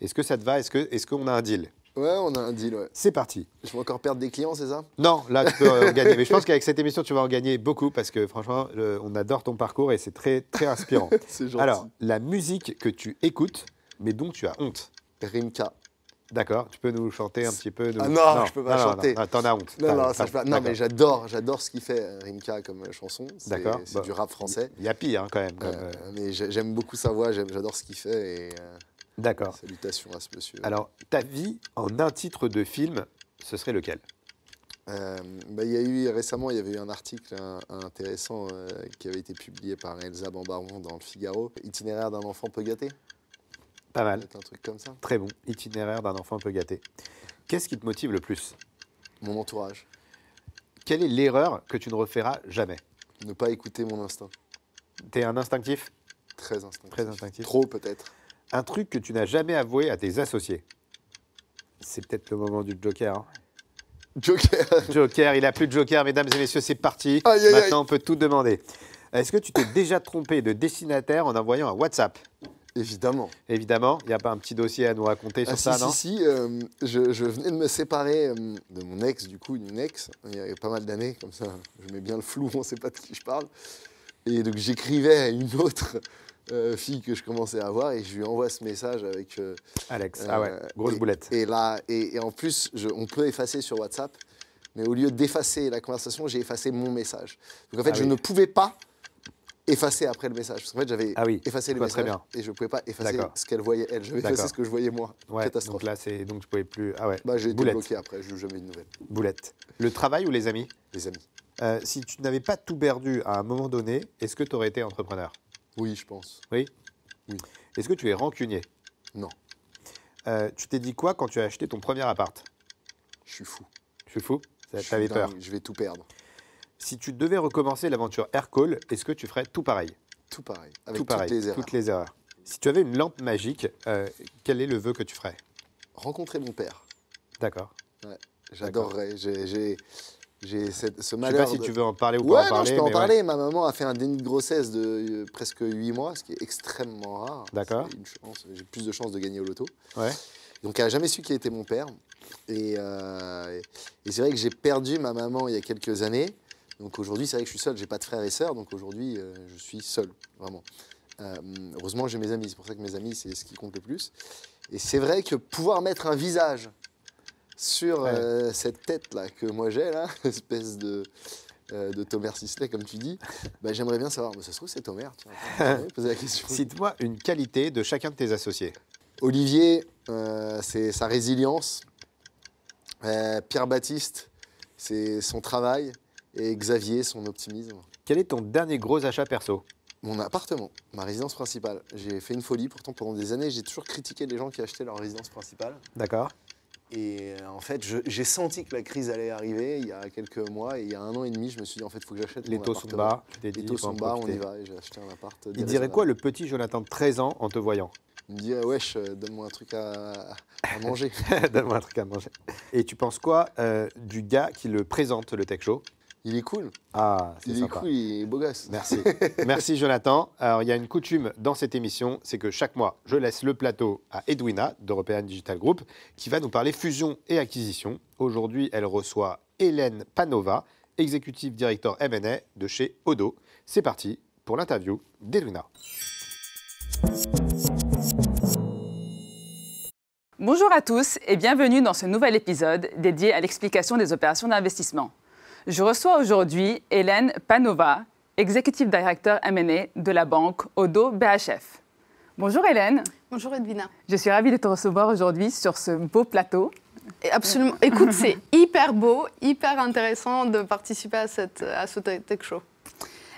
Est-ce que ça te va Est-ce qu'on a un deal Ouais, on a un deal, C'est parti. Je vais encore perdre des clients, c'est ça Non, là, tu peux [LAUGHS] en gagner. Mais je pense qu'avec cette émission, tu vas en gagner beaucoup parce que franchement, on adore ton parcours et c'est très, très inspirant. [LAUGHS] c'est gentil. Alors, la musique que tu écoutes, mais dont tu as honte Rimka. D'accord, tu peux nous chanter un petit peu ah non, je je peux pas chanter. Non, t'en as honte. Non, mais j'adore, j'adore ce qu'il fait euh, Rimka comme euh, chanson. D'accord. C'est du rap bah, français. Il y a pire hein, quand même. Euh, mais j'aime beaucoup sa voix, j'adore ce qu'il fait et. D'accord. Salutations à ce monsieur. Alors, ta vie en un titre de film, ce serait lequel euh, bah, Il y a eu récemment, il y avait eu un article intéressant euh, qui avait été publié par Elsa Bambaron dans le Figaro. Itinéraire d'un enfant peu gâté. Pas mal. Un truc comme ça. Très bon. Itinéraire d'un enfant peu gâté. Qu'est-ce qui te motive le plus Mon entourage. Quelle est l'erreur que tu ne referas jamais Ne pas écouter mon instinct. T'es un instinctif Très instinctif. Très instinctif. Trop peut-être. Un truc que tu n'as jamais avoué à tes associés. C'est peut-être le moment du Joker. Hein. Joker. [LAUGHS] Joker, il a plus de Joker, mesdames et messieurs, c'est parti. Maintenant, on peut tout demander. Est-ce que tu t'es déjà trompé de destinataire en envoyant un WhatsApp Évidemment. Évidemment, il n'y a pas un petit dossier à nous raconter ah, sur ça, non Si, si, euh, je, venais de me séparer euh, de mon ex, du coup, une ex, il y a pas mal d'années, comme ça, je mets bien le flou, [LAUGHS] on ne sait pas de qui je parle. Et donc j'écrivais à une autre euh, fille que je commençais à avoir et je lui envoie ce message avec. Euh, Alex, euh, ah ouais, grosse boulette. Et là, et, en plus, on peut effacer sur WhatsApp, mais au lieu d'effacer la conversation, j'ai effacé mon message. Donc en fait, ah je ne pouvais pas effacer après le message. Parce qu'en fait, j'avais ah oui, effacé le message bien. et je ne pouvais pas effacer ce qu'elle voyait, elle. J'avais effacé ce que je voyais moi. Catastrophe. Donc là, c'est... donc je pouvais plus... Ah ouais. Bah, j'ai été bloqué après, je n'ai jamais de Boulette. Le travail ou les amis Les amis. si tu n'avais pas tout perdu à un moment donné, est-ce que tu aurais été entrepreneur oui, je pense. Oui Est-ce que tu es rancunier Non. Euh, tu t'es dit quoi quand tu as acheté ton premier appart Je suis fou. Je suis fou J'avais peur Je vais tout perdre. Si tu devais recommencer l'aventure Aircall, est-ce que tu ferais tout pareil Tout pareil, avec tout pareil, toutes, les erreurs. toutes les erreurs. Si tu avais une lampe magique, euh, quel est le vœu que tu ferais Rencontrer mon père. D'accord. J'adorerais. J'ai j'ai ce Je sais pas si tu veux en parler ou pas en je peux en parler. Ma maman a fait un déni de grossesse de euh, presque 8 mois, ce qui est extrêmement rare. D'accord. J'ai plus de chances de gagner au loto. Ouais. Donc elle n'a jamais su qui était mon père. Euh, et, c'est vrai que j'ai perdu ma maman il y a quelques années. Donc aujourd'hui, c'est vrai que je suis seul. J'ai pas de frères et sœurs. Donc aujourd'hui, euh, je suis seul, vraiment. heureusement, j'ai mes amis. C'est pour ça que mes amis, c'est ce qui compte le plus. Et c'est vrai que pouvoir mettre un visage sur euh, cette tête là que moi j'ai là, [LAUGHS] espèce de euh, Thomas de Sisley comme tu dis, bah, j'aimerais bien savoir, bah, ça se trouve c'est Tomer, [LAUGHS] Cite-moi une qualité de chacun de tes associés. Olivier, euh, c'est sa résilience. Pierre Baptiste, c'est son travail. Et Xavier, son optimisme. Quel est ton dernier gros achat perso mon appartement, ma résidence principale. J'ai fait une folie, pourtant pendant des années, j'ai toujours critiqué les gens qui achetaient leur résidence principale. D'accord. Et euh, en fait, j'ai senti que la crise allait arriver il y a quelques mois. Et il y a un an et demi, je me suis dit, en fait, il faut que j'achète Les taux sont Les taux sont bas, on y va. Et j'ai acheté un appart. Il dirait quoi le petit Jonathan de 13 ans en te voyant Il me dit, ah, wesh, euh, donne-moi un truc à, manger. [LAUGHS] donne-moi un truc à manger. Et tu penses quoi euh, du gars qui le présente, le tech show il est cool. Ah, c'est Il cool, il est beau gosse. Merci. [LAUGHS] Merci Jonathan. Alors, il y a une coutume dans cette émission, c'est que chaque mois, je laisse le plateau à Edwina d'European Digital Group qui va nous parler fusion et acquisition. Aujourd'hui, elle reçoit Hélène Panova, exécutive directeur M&A de chez Odo. C'est parti pour l'interview d'Edwina. Bonjour à tous et bienvenue dans ce nouvel épisode dédié à l'explication des opérations d'investissement. Je reçois aujourd'hui Hélène Panova, Executive Director M&A de la banque Odo BHF. Bonjour Hélène. Bonjour Edwina. Je suis ravie de te recevoir aujourd'hui sur ce beau plateau. Absolument. Écoute, c'est hyper beau, hyper intéressant de participer à, cette, à ce tech show.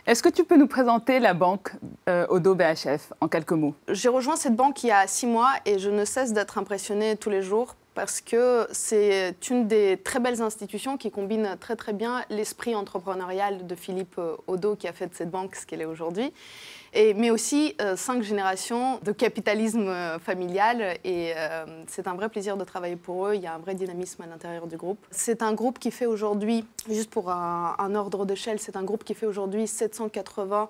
Est-ce que tu peux nous présenter la banque euh, Odo BHF en quelques mots J'ai rejoint cette banque il y a six mois et je ne cesse d'être impressionnée tous les jours parce que c'est une des très belles institutions qui combine très très bien l'esprit entrepreneurial de Philippe Odo euh, qui a fait de cette banque ce qu'elle est aujourd'hui, mais aussi euh, cinq générations de capitalisme euh, familial et c'est un vrai plaisir de travailler pour eux, il y a un vrai dynamisme à l'intérieur du groupe. C'est un groupe qui fait aujourd'hui, juste pour un, ordre d'échelle, c'est un groupe qui fait aujourd'hui 780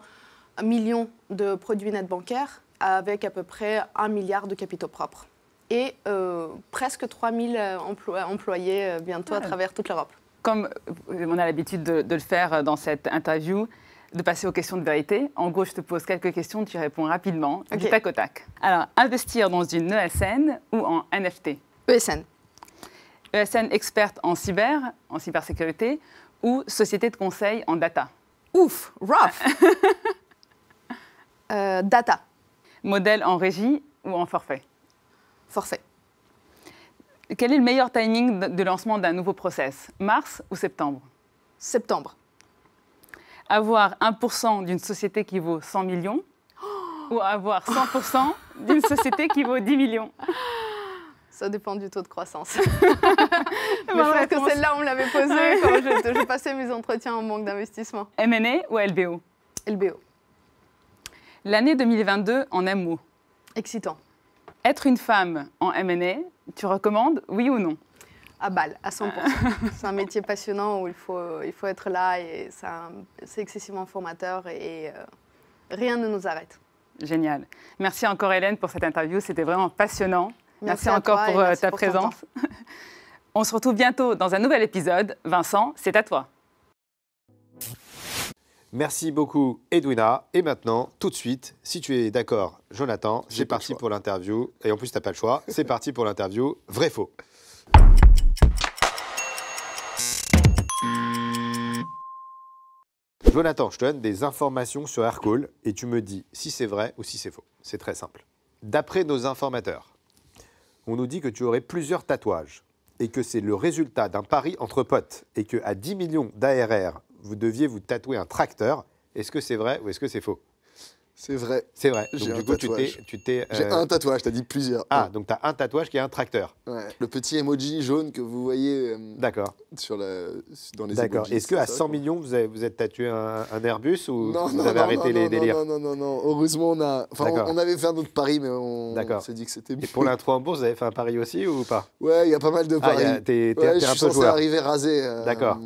millions de produits nets bancaires avec à peu près un milliard de capitaux propres et euh, presque 3000 euh, employés euh, bientôt à travers toute l'Europe. Comme euh, on a l'habitude de, le faire dans cette interview, de passer aux questions de vérité. En gros, je te pose quelques questions, tu réponds rapidement, du tac au tac. Alors, investir dans une ESN ou en NFT ESN. ESN experte en cyber, en cybersécurité, ou société de conseil en data Ouf, rough [LAUGHS] Data. Modèle en régie ou en forfait forfait. Quel est le meilleur timing de lancement d'un nouveau process Mars ou septembre Septembre. Avoir 1% d'une société qui vaut 100 millions [GASPS] ou avoir 100% d'une société qui vaut 10 millions ça dépend du taux de croissance. [LAUGHS] Mais je crois que celle-là, on me l'avait posée quand je, je, passais mes entretiens en manque d'investissement. M&A ou LBO LBO. L'année 2022 en un mot. Excitant. Être une femme en M&A, tu recommandes, oui ou non à balle, à 100%. [LAUGHS] c'est un métier passionnant où il faut, il faut être là et c'est excessivement formateur et, euh, rien ne nous arrête. Génial. Merci encore Hélène pour cette interview, c'était vraiment passionnant. Merci, encore pour ta présence. On se retrouve bientôt dans un nouvel épisode. Vincent, c'est à toi. Merci beaucoup Edwina. Et maintenant, tout de suite, si tu es d'accord, Jonathan, c'est parti pour l'interview. Et en plus, tu n'as pas le choix. C'est parti pour l'interview. Vrai faux. Jonathan, je te donne des informations sur Aircall et tu me dis si c'est vrai ou si c'est faux. C'est très simple. D'après nos informateurs, on nous dit que tu aurais plusieurs tatouages et que c'est le résultat d'un pari entre potes et que à 10 millions d'ARR vous deviez vous tatouer un tracteur. Est-ce que c'est vrai ou est-ce que c'est faux C'est vrai. C'est vrai. Donc, du coup, tatouage. tu t'es. J'ai euh, un tatouage, t'as dit plusieurs. Ah, donc t'as un tatouage qui est un tracteur. Ouais. Le petit emoji jaune que vous voyez. Euh, D'accord. Sur la, dans les D'accord. Est-ce qu'à 100 millions, vous, avez, vous êtes tatoué un, Airbus ou non, vous avez arrêté les délires Non, non, non, non. Heureusement, on a. Enfin, on, avait fait un autre pari, mais on, D'accord. s'est dit que c'était mieux. Et pour l'intro en bourse, vous avez fait un pari aussi ou pas Ouais, il y a pas mal de ah, paris. Ah, t'es un peu joueur. Je arrivé rasé. Euh, D'accord.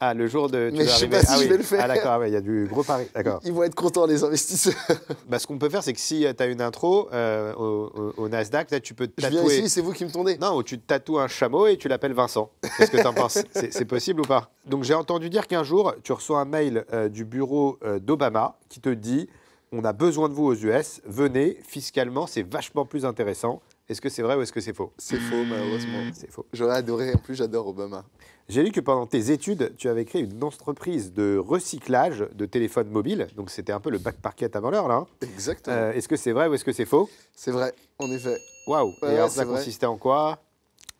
Ah, le jour de. mais je sais pas si ah je vais le faire. Ah, d'accord, il y a du gros pari. D'accord. Ils vont être contents, les investisseurs. bah, ce qu'on peut faire, c'est que si euh, tu as une intro euh, au, Nasdaq, tu peux te tatouer. Je viens ici, c'est vous qui me tournez. Non, tu tatoues un chameau et tu l'appelles Vincent. Qu'est-ce que tu en penses c'est, possible ou pas Donc, j'ai entendu dire qu'un jour, tu reçois un mail euh, du bureau d'Obama qui te dit on a besoin de vous aux US, venez, fiscalement, c'est vachement plus intéressant. Est-ce que c'est vrai ou est-ce que c'est faux C'est faux, malheureusement. C'est faux. J'aurais adoré, en plus j'adore Obama. J'ai lu que pendant tes études, tu avais créé une entreprise de recyclage de téléphones mobiles. Donc c'était un peu le back parquet avant l'heure, là. Exact. Hein. Exactement. Euh, est-ce que c'est vrai ou est-ce que c'est faux C'est vrai, en effet. Waouh Et alors ça consistait en quoi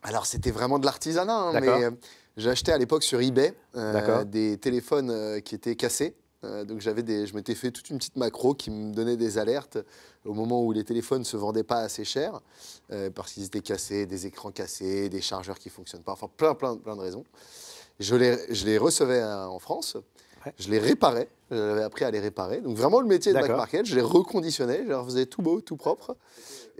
Alors c'était vraiment de l'artisanat, hein, mais euh, à l'époque sur eBay euh, des téléphones qui étaient cassés. Euh, donc j'avais des, je m'étais fait toute une petite macro qui me donnait des alertes au moment où les téléphones ne se vendaient pas assez cher, euh, parce qu'ils étaient cassés, des écrans cassés, des chargeurs qui ne fonctionnent pas, enfin plein, plein, plein de raisons. Je les, je les recevais euh, en France, je les réparais, j'avais appris à les réparer. Donc vraiment le métier de back market, je les reconditionnais, je les refaisais tout beau, tout propre.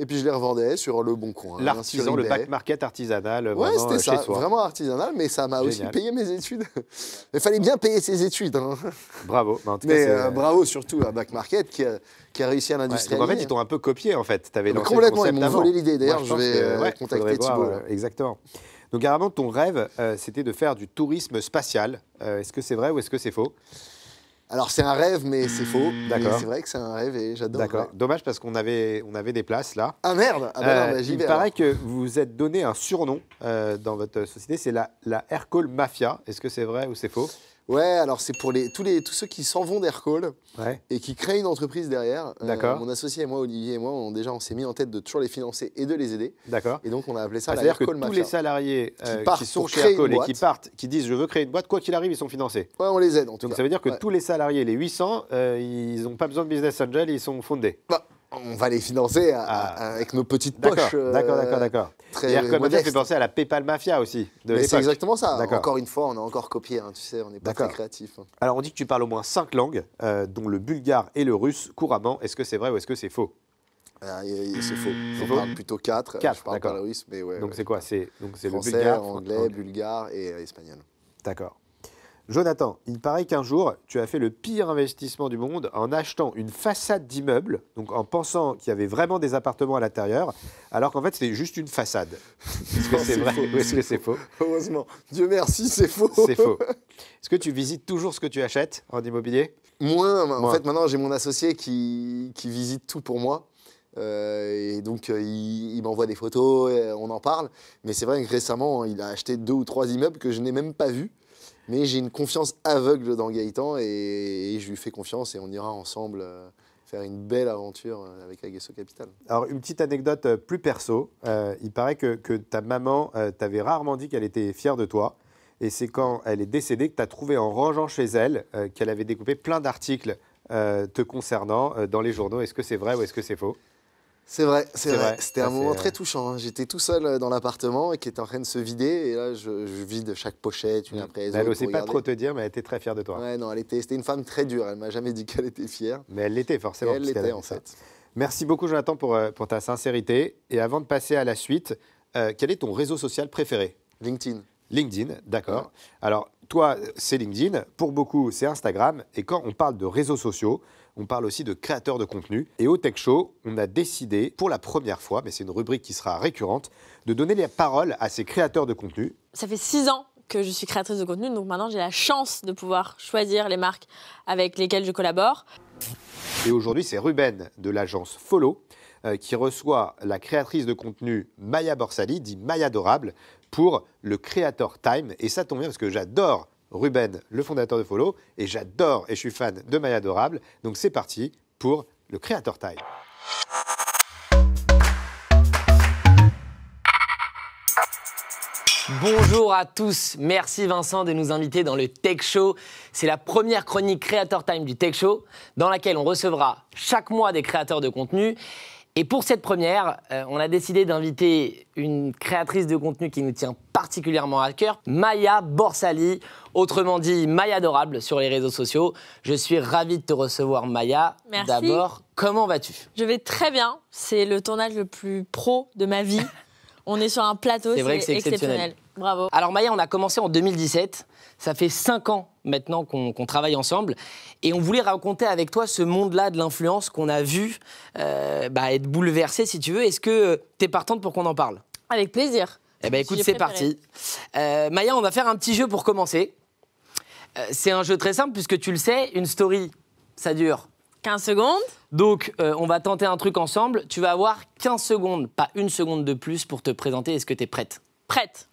Et puis je les revendais sur Le Bon Coin. Hein, L'artisan, le back market artisanal. Ouais, c'était euh, ça, vraiment artisanal, mais ça m'a aussi payé mes études. [LAUGHS] Il fallait bien payer ses études. Hein. Bravo. Bah, mais euh, bravo surtout à back market qui a, réussi à l'industrialiser. en fait, ils t'ont un peu copié en fait. Avais ah, lancé complètement, ils m'ont volé l'idée. D'ailleurs, je vais euh, contacter Thibault. exactement. Donc, carrément, ton rêve, c'était de faire du tourisme spatial. est-ce que c'est vrai ou est-ce que c'est faux alors c'est un rêve, mais c'est faux. D'accord. C'est vrai que c'est un rêve et j'adore. D'accord. Dommage parce qu'on avait, on avait des places là. Ah merde ah, bah euh, bah, Il paraît que vous êtes donné un surnom euh, dans votre société, c'est la, la Mafia. Est-ce que c'est vrai ou c'est faux Ouais, alors c'est pour les, tous, les, tous ceux qui s'en vont d'Aircall et qui créent une entreprise derrière. Euh, D'accord. mon associé et moi, Olivier et moi, on, déjà on s'est mis en tête de toujours les financer et de les aider. D'accord. Et donc on a appelé ça ah, la que Tous les salariés qui, euh, qui, sont chez et qui partent, qui disent je veux créer une boîte, quoi qu'il arrive, ils sont financés. Ouais, on les aide en tout cas. Donc ça veut dire que tous les salariés, les 800, euh, ils n'ont pas besoin de business angel, ils sont fondés. Bah, on va les financer ah. avec nos petites poches. Euh, d'accord, d'accord, d'accord. Très fait penser à la PayPal Mafia aussi. C'est exactement ça. Encore une fois, on a encore copié. Hein, tu sais, on n'est pas très créatif. Hein. Alors, on dit que tu parles au moins cinq langues, euh, dont le bulgare et le russe couramment. Est-ce que c'est vrai ou est-ce que c'est faux ah, c'est faux. Je parle plutôt quatre. je parle pas le russe, mais ouais. Donc c'est quoi C'est le bulgare, anglais, bulgare et espagnol. D'accord. Jonathan, il paraît qu'un jour, tu as fait le pire investissement du monde en achetant une façade d'immeuble, donc en pensant qu'il y avait vraiment des appartements à l'intérieur, alors qu'en fait, c'était juste une façade. Est-ce que c'est vrai ou est-ce que c'est faux Heureusement. Dieu merci, c'est faux. C'est faux. Est-ce que tu visites toujours ce que tu achètes en immobilier Moins. En fait, maintenant, j'ai mon associé qui, qui visite tout pour moi. Euh, et donc, euh, il, il m'envoie des photos, euh, on en parle. Mais c'est vrai que récemment, il a acheté deux ou trois immeubles que je n'ai même pas vus. Mais j'ai une confiance aveugle dans Gaëtan et, je lui fais confiance et on ira ensemble euh, faire une belle aventure euh, avec Aguesso Capital. Alors, une petite anecdote euh, plus perso. il paraît que, ta maman t'avait rarement dit qu'elle était fière de toi. Et c'est quand elle est décédée que tu as trouvé en rangeant chez elle qu'elle avait découpé plein d'articles te concernant dans les journaux. Est-ce que c'est vrai ou est-ce que c'est faux c'est vrai, c'est vrai. C'était un moment très touchant. Hein. J'étais tout seul euh, dans l'appartement et qui était en train de se vider. Et là, je, vide chaque pochette, une mm. après les autres. Elle n'osait pas trop te dire, mais elle était très fière de toi. Ouais, non, elle était, c'était une femme très dure. Elle m'a jamais dit qu'elle était fière. Mais elle l'était forcément. elle l'était en fait. Merci beaucoup, Jonathan, pour, euh, pour ta sincérité. Et avant de passer à la suite, euh, quel est ton réseau social préféré LinkedIn. LinkedIn, d'accord. Alors, toi, c'est LinkedIn. Pour beaucoup, c'est Instagram. Et quand on parle de réseaux sociaux, on parle aussi de créateurs de contenu. Et au Tech Show, on a décidé, pour la première fois, mais c'est une rubrique qui sera récurrente, de donner les paroles à ces créateurs de contenu. Ça fait six ans que je suis créatrice de contenu, donc maintenant j'ai la chance de pouvoir choisir les marques avec lesquelles je collabore. Et aujourd'hui, c'est Ruben de l'agence Follow euh, qui reçoit la créatrice de contenu Maya Borsali, dit Maya Adorable, pour le Creator Time. Et ça tombe bien parce que j'adore Ruben, le fondateur de Follow. Et j'adore et je suis fan de Maya Adorable. Donc c'est parti pour le Creator Time. Bonjour à tous, merci Vincent de nous inviter dans le Tech Show. C'est la première chronique Creator Time du Tech Show dans laquelle on recevra chaque mois des créateurs de contenu et pour cette première, euh, on a décidé d'inviter une créatrice de contenu qui nous tient particulièrement à cœur, Maya Borsali, autrement dit Maya Adorable sur les réseaux sociaux. Je suis ravi de te recevoir, Maya. Merci. D'abord, comment vas-tu Je vais très bien. C'est le tournage le plus pro de ma vie. [LAUGHS] on est sur un plateau, c'est exceptionnel. Bravo. Alors Maya, on a commencé en 2017. Ça fait 5 ans maintenant qu'on travaille ensemble. Et on voulait raconter avec toi ce monde-là de l'influence qu'on a vu euh, bah, être bouleversé, si tu veux. Est-ce que tu es partante pour qu'on en parle Avec plaisir. Eh bien écoute, c'est parti. Euh, Maya, on va faire un petit jeu pour commencer. Euh, c'est un jeu très simple puisque tu le sais, une story, ça dure 15 secondes. Donc, on va tenter un truc ensemble. Tu vas avoir 15 secondes, pas une seconde de plus pour te présenter. Est-ce que tu es prête Prête.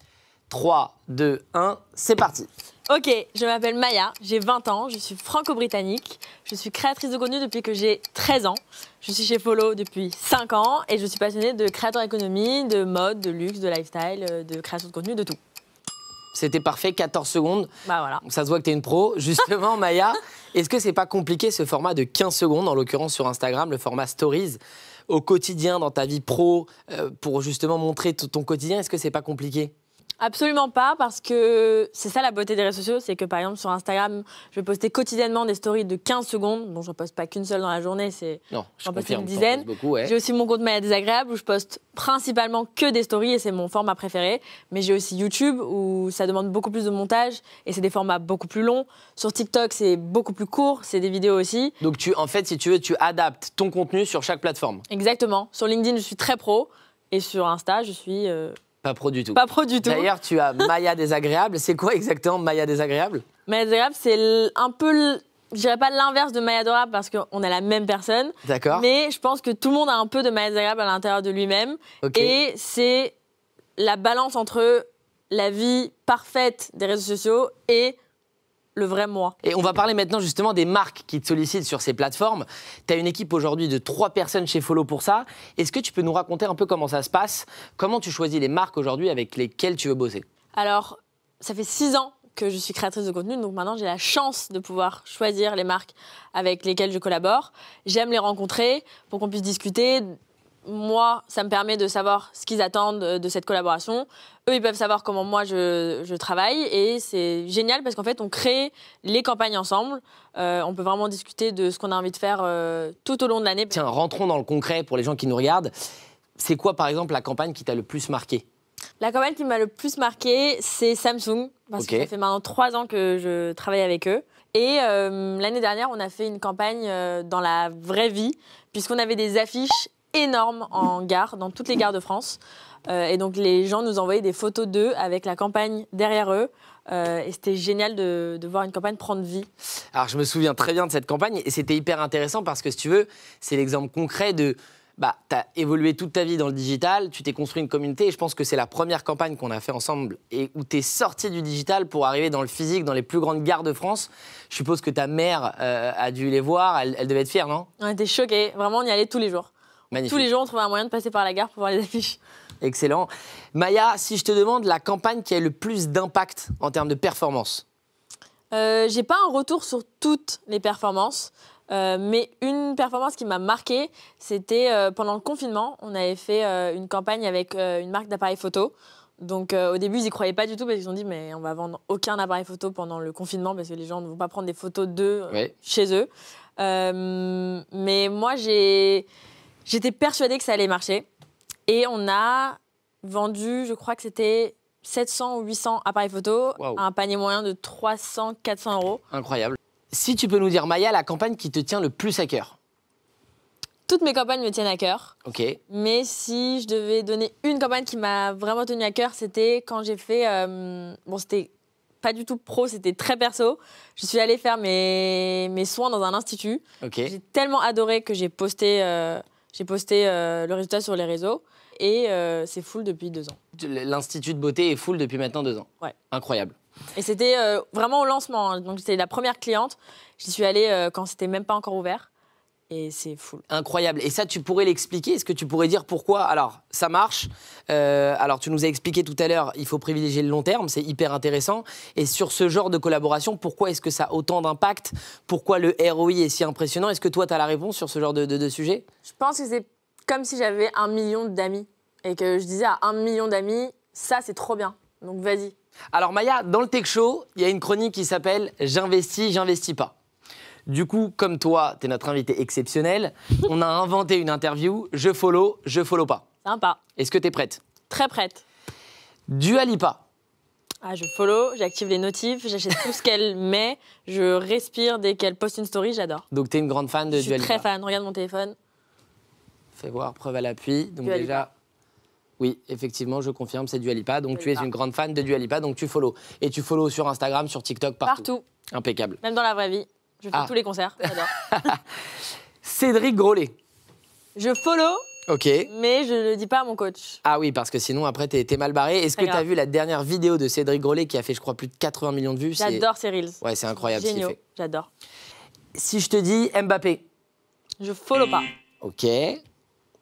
3, 2, 1, c'est parti. Ok, je m'appelle Maya, j'ai 20 ans, je suis franco-britannique, je suis créatrice de contenu depuis que j'ai 13 ans, je suis chez Follow depuis 5 ans et je suis passionnée de créateur économie, de mode, de luxe, de lifestyle, de création de contenu, de tout. C'était parfait, 14 secondes. Bah voilà. Ça se voit que tu es une pro. [LAUGHS] Justement, Maya, est-ce que c'est pas compliqué ce format de 15 secondes, en l'occurrence sur Instagram, le format Stories, au quotidien, dans ta vie pro, euh, pour justement montrer ton quotidien Est-ce que c'est pas compliqué Absolument pas, parce que c'est ça la beauté des réseaux sociaux, c'est que par exemple sur Instagram, je vais poster quotidiennement des stories de 15 secondes, je ne poste pas qu'une seule dans la journée, c'est poste une dizaine. J'ai aussi mon compte Maya désagréable où je poste principalement que des stories et c'est mon format préféré, mais j'ai aussi YouTube où ça demande beaucoup plus de montage et c'est des formats beaucoup plus longs. Sur TikTok, c'est beaucoup plus court, c'est des vidéos aussi. Donc tu en fait si tu veux, tu adaptes ton contenu sur chaque plateforme. Exactement. Sur LinkedIn, je suis très pro et sur Insta, je suis euh, pas pro du tout. Pas pro du tout. D'ailleurs, tu as Maya désagréable. C'est quoi exactement Maya désagréable Maya désagréable, c'est un peu je dirais pas l'inverse de Maya Adorable parce qu'on est la même personne. D'accord. Mais je pense que tout le monde a un peu de Maya désagréable à l'intérieur de lui-même. Et c'est la balance entre la vie parfaite des réseaux sociaux et le vrai moi. Et on va parler maintenant justement des marques qui te sollicitent sur ces plateformes. Tu as une équipe aujourd'hui de trois personnes chez Follow pour ça. Est-ce que tu peux nous raconter un peu comment ça se passe Comment tu choisis les marques aujourd'hui avec lesquelles tu veux bosser Alors, ça fait six ans que je suis créatrice de contenu, donc maintenant j'ai la chance de pouvoir choisir les marques avec lesquelles je collabore. J'aime les rencontrer pour qu'on puisse discuter, moi, ça me permet de savoir ce qu'ils attendent de cette collaboration. Eux, ils peuvent savoir comment moi je, travaille et c'est génial parce qu'en fait, on crée les campagnes ensemble. Euh, on peut vraiment discuter de ce qu'on a envie de faire euh, tout au long de l'année. Tiens, rentrons dans le concret pour les gens qui nous regardent. C'est quoi, par exemple, la campagne qui t'a le plus marqué La campagne qui m'a le plus marqué, c'est Samsung parce que ça fait maintenant trois ans que je travaille avec eux. Et euh, l'année dernière, on a fait une campagne dans la vraie vie, puisqu'on avait des affiches énorme en gare, dans toutes les gares de France. Euh, et donc les gens nous envoyaient des photos d'eux avec la campagne derrière eux. Euh, et c'était génial de, voir une campagne prendre vie. Alors je me souviens très bien de cette campagne et c'était hyper intéressant parce que si tu veux, c'est l'exemple concret de... Bah, tu as évolué toute ta vie dans le digital, tu t'es construit une communauté et je pense que c'est la première campagne qu'on a fait ensemble et où tu es sorti du digital pour arriver dans le physique, dans les plus grandes gares de France. Je suppose que ta mère euh, a dû les voir, elle, elle devait être fière, non On était choqués, vraiment on y allait tous les jours. Tous les jours, on trouve un moyen de passer par la gare pour voir les affiches. Excellent. Maya, si je te demande la campagne qui a le plus d'impact en termes de performance Je euh, J'ai pas un retour sur toutes les performances. Euh, mais une performance qui m'a marquée, c'était euh, pendant le confinement, on avait fait une campagne avec une marque d'appareils photo. Donc au début, ils n'y croyaient pas du tout parce qu'ils ont dit mais on va vendre aucun appareil photo pendant le confinement parce que les gens ne vont pas prendre des photos d'eux chez eux. mais moi, j'ai J'étais persuadée que ça allait marcher. Et on a vendu, je crois que c'était 700 ou 800 appareils photo à un panier moyen de 300-400 euros. Incroyable. Si tu peux nous dire, Maya, la campagne qui te tient le plus à cœur Toutes mes campagnes me tiennent à cœur. Ok. Mais si je devais donner une campagne qui m'a vraiment tenu à cœur, c'était quand j'ai fait. Euh, bon, c'était pas du tout pro, c'était très perso. Je suis allée faire mes, mes soins dans un institut. J'ai tellement adoré que j'ai posté. Euh, j'ai posté euh, le résultat sur les réseaux et euh, c'est full depuis deux ans. L'Institut de beauté est full depuis maintenant deux ans. Ouais. Incroyable. Et c'était euh, vraiment au lancement. Hein. Donc, c'était la première cliente. J'y suis allée quand c'était même pas encore ouvert et c'est fou. Incroyable. Et ça, tu pourrais l'expliquer Est-ce que tu pourrais dire pourquoi Alors, ça marche. Euh, alors, tu nous as expliqué tout à l'heure, il faut privilégier le long terme, c'est hyper intéressant. Et sur ce genre de collaboration, pourquoi est-ce que ça a autant d'impact Pourquoi le ROI est si impressionnant Est-ce que toi, tu as la réponse sur ce genre de, de sujet Je pense que c'est comme si j'avais un million d'amis et que je disais à un million d'amis, ça, c'est trop bien. Donc, vas-y. Alors, Maya, dans le Tech Show, il y a une chronique qui s'appelle J'investis, j'investis pas. Du coup, comme toi, tu es notre invitée exceptionnelle, on a inventé une interview, je follow, je follow pas. Sympa. Est-ce que tu es prête Très prête. Dualipa. Ah, je follow, j'active les notifs, j'achète tout ce qu'elle [LAUGHS] met, je respire dès qu'elle poste une story, j'adore. Donc tu es une grande fan de je Suis très fan, regarde mon téléphone. Fais voir, preuve à l'appui. Donc déjà, Oui, effectivement, je confirme, c'est Dualipa. Donc tu es une grande fan de Dualipa, donc tu follow. Et tu follow sur Instagram, sur TikTok, Partout. Impeccable. Même dans la vraie vie. Je fais ah. tous les concerts. [LAUGHS] Cédric Grolet. Je follow. Ok. Mais je ne le dis pas à mon coach. Ah oui, parce que sinon, après, t'es es mal barré. Est-ce que tu as vu la dernière vidéo de Cédric Grolet qui a fait, je crois, plus de 80 millions de vues J'adore ses reels. Ouais, c'est incroyable ce qu'il fait. J'adore. Si je te dis Mbappé. Je follow pas. Ok.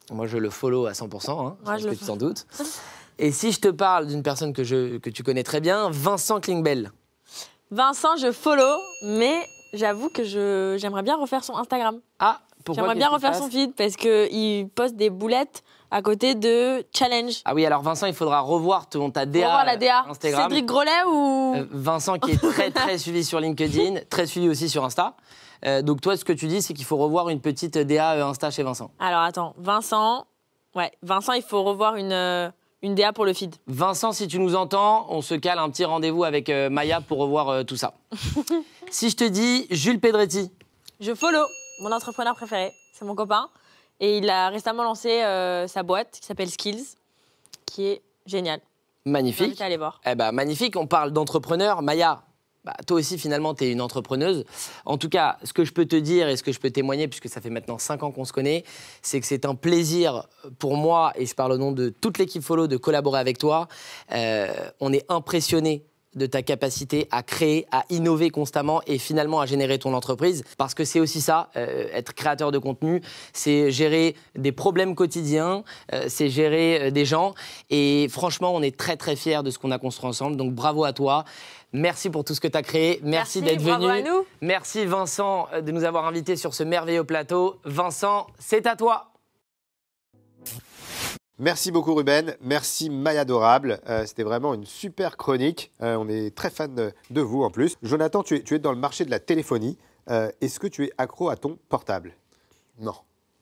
Moi, je le follow à 100%, hein. je le sans doute. Et si je te parle d'une personne que, je, que tu connais très bien, Vincent Klingbell Vincent, je follow, mais j'avoue que je, j'aimerais bien refaire son Instagram. Ah, pourquoi J'aimerais bien refaire son feed parce qu'il poste des boulettes à côté de Challenge. Ah oui, alors Vincent, il faudra revoir ton, ta DA. Revoir la DA. Instagram. Cédric Grolet ou. Euh, Vincent qui est très [LAUGHS] très suivi sur LinkedIn, très suivi aussi sur Insta. Euh, donc toi, ce que tu dis, c'est qu'il faut revoir une petite DA euh, Insta chez Vincent. Alors attends, Vincent. Ouais, Vincent, il faut revoir une. Une DA pour le feed. Vincent, si tu nous entends, on se cale un petit rendez-vous avec euh, Maya pour revoir euh, tout ça. [LAUGHS] si je te dis Jules Pedretti. Je follow mon entrepreneur préféré, c'est mon copain. Et il a récemment lancé euh, sa boîte qui s'appelle Skills, qui est géniale. Magnifique. Je voir. Eh ben, magnifique, on parle d'entrepreneur. Maya, bah, toi aussi, finalement, tu es une entrepreneuse. En tout cas, ce que je peux te dire et ce que je peux témoigner, puisque ça fait maintenant cinq ans qu'on se connaît, c'est que c'est un plaisir pour moi, et je parle au nom de toute l'équipe Follow, de collaborer avec toi. Euh, on est impressionnés de ta capacité à créer, à innover constamment et finalement à générer ton entreprise. Parce que c'est aussi ça, euh, être créateur de contenu, c'est gérer des problèmes quotidiens, euh, c'est gérer euh, des gens. Et franchement, on est très très fiers de ce qu'on a construit ensemble. Donc bravo à toi. Merci pour tout ce que tu as créé. Merci, d'être venu. nous. Merci Vincent de nous avoir invités sur ce merveilleux plateau. Vincent, c'est à toi. Merci beaucoup Ruben, merci Maya Adorable, euh, c'était vraiment une super chronique, euh, on est très fan de, vous en plus. Jonathan, tu es, dans le marché de la téléphonie, euh, est-ce que tu es accro à ton portable Non.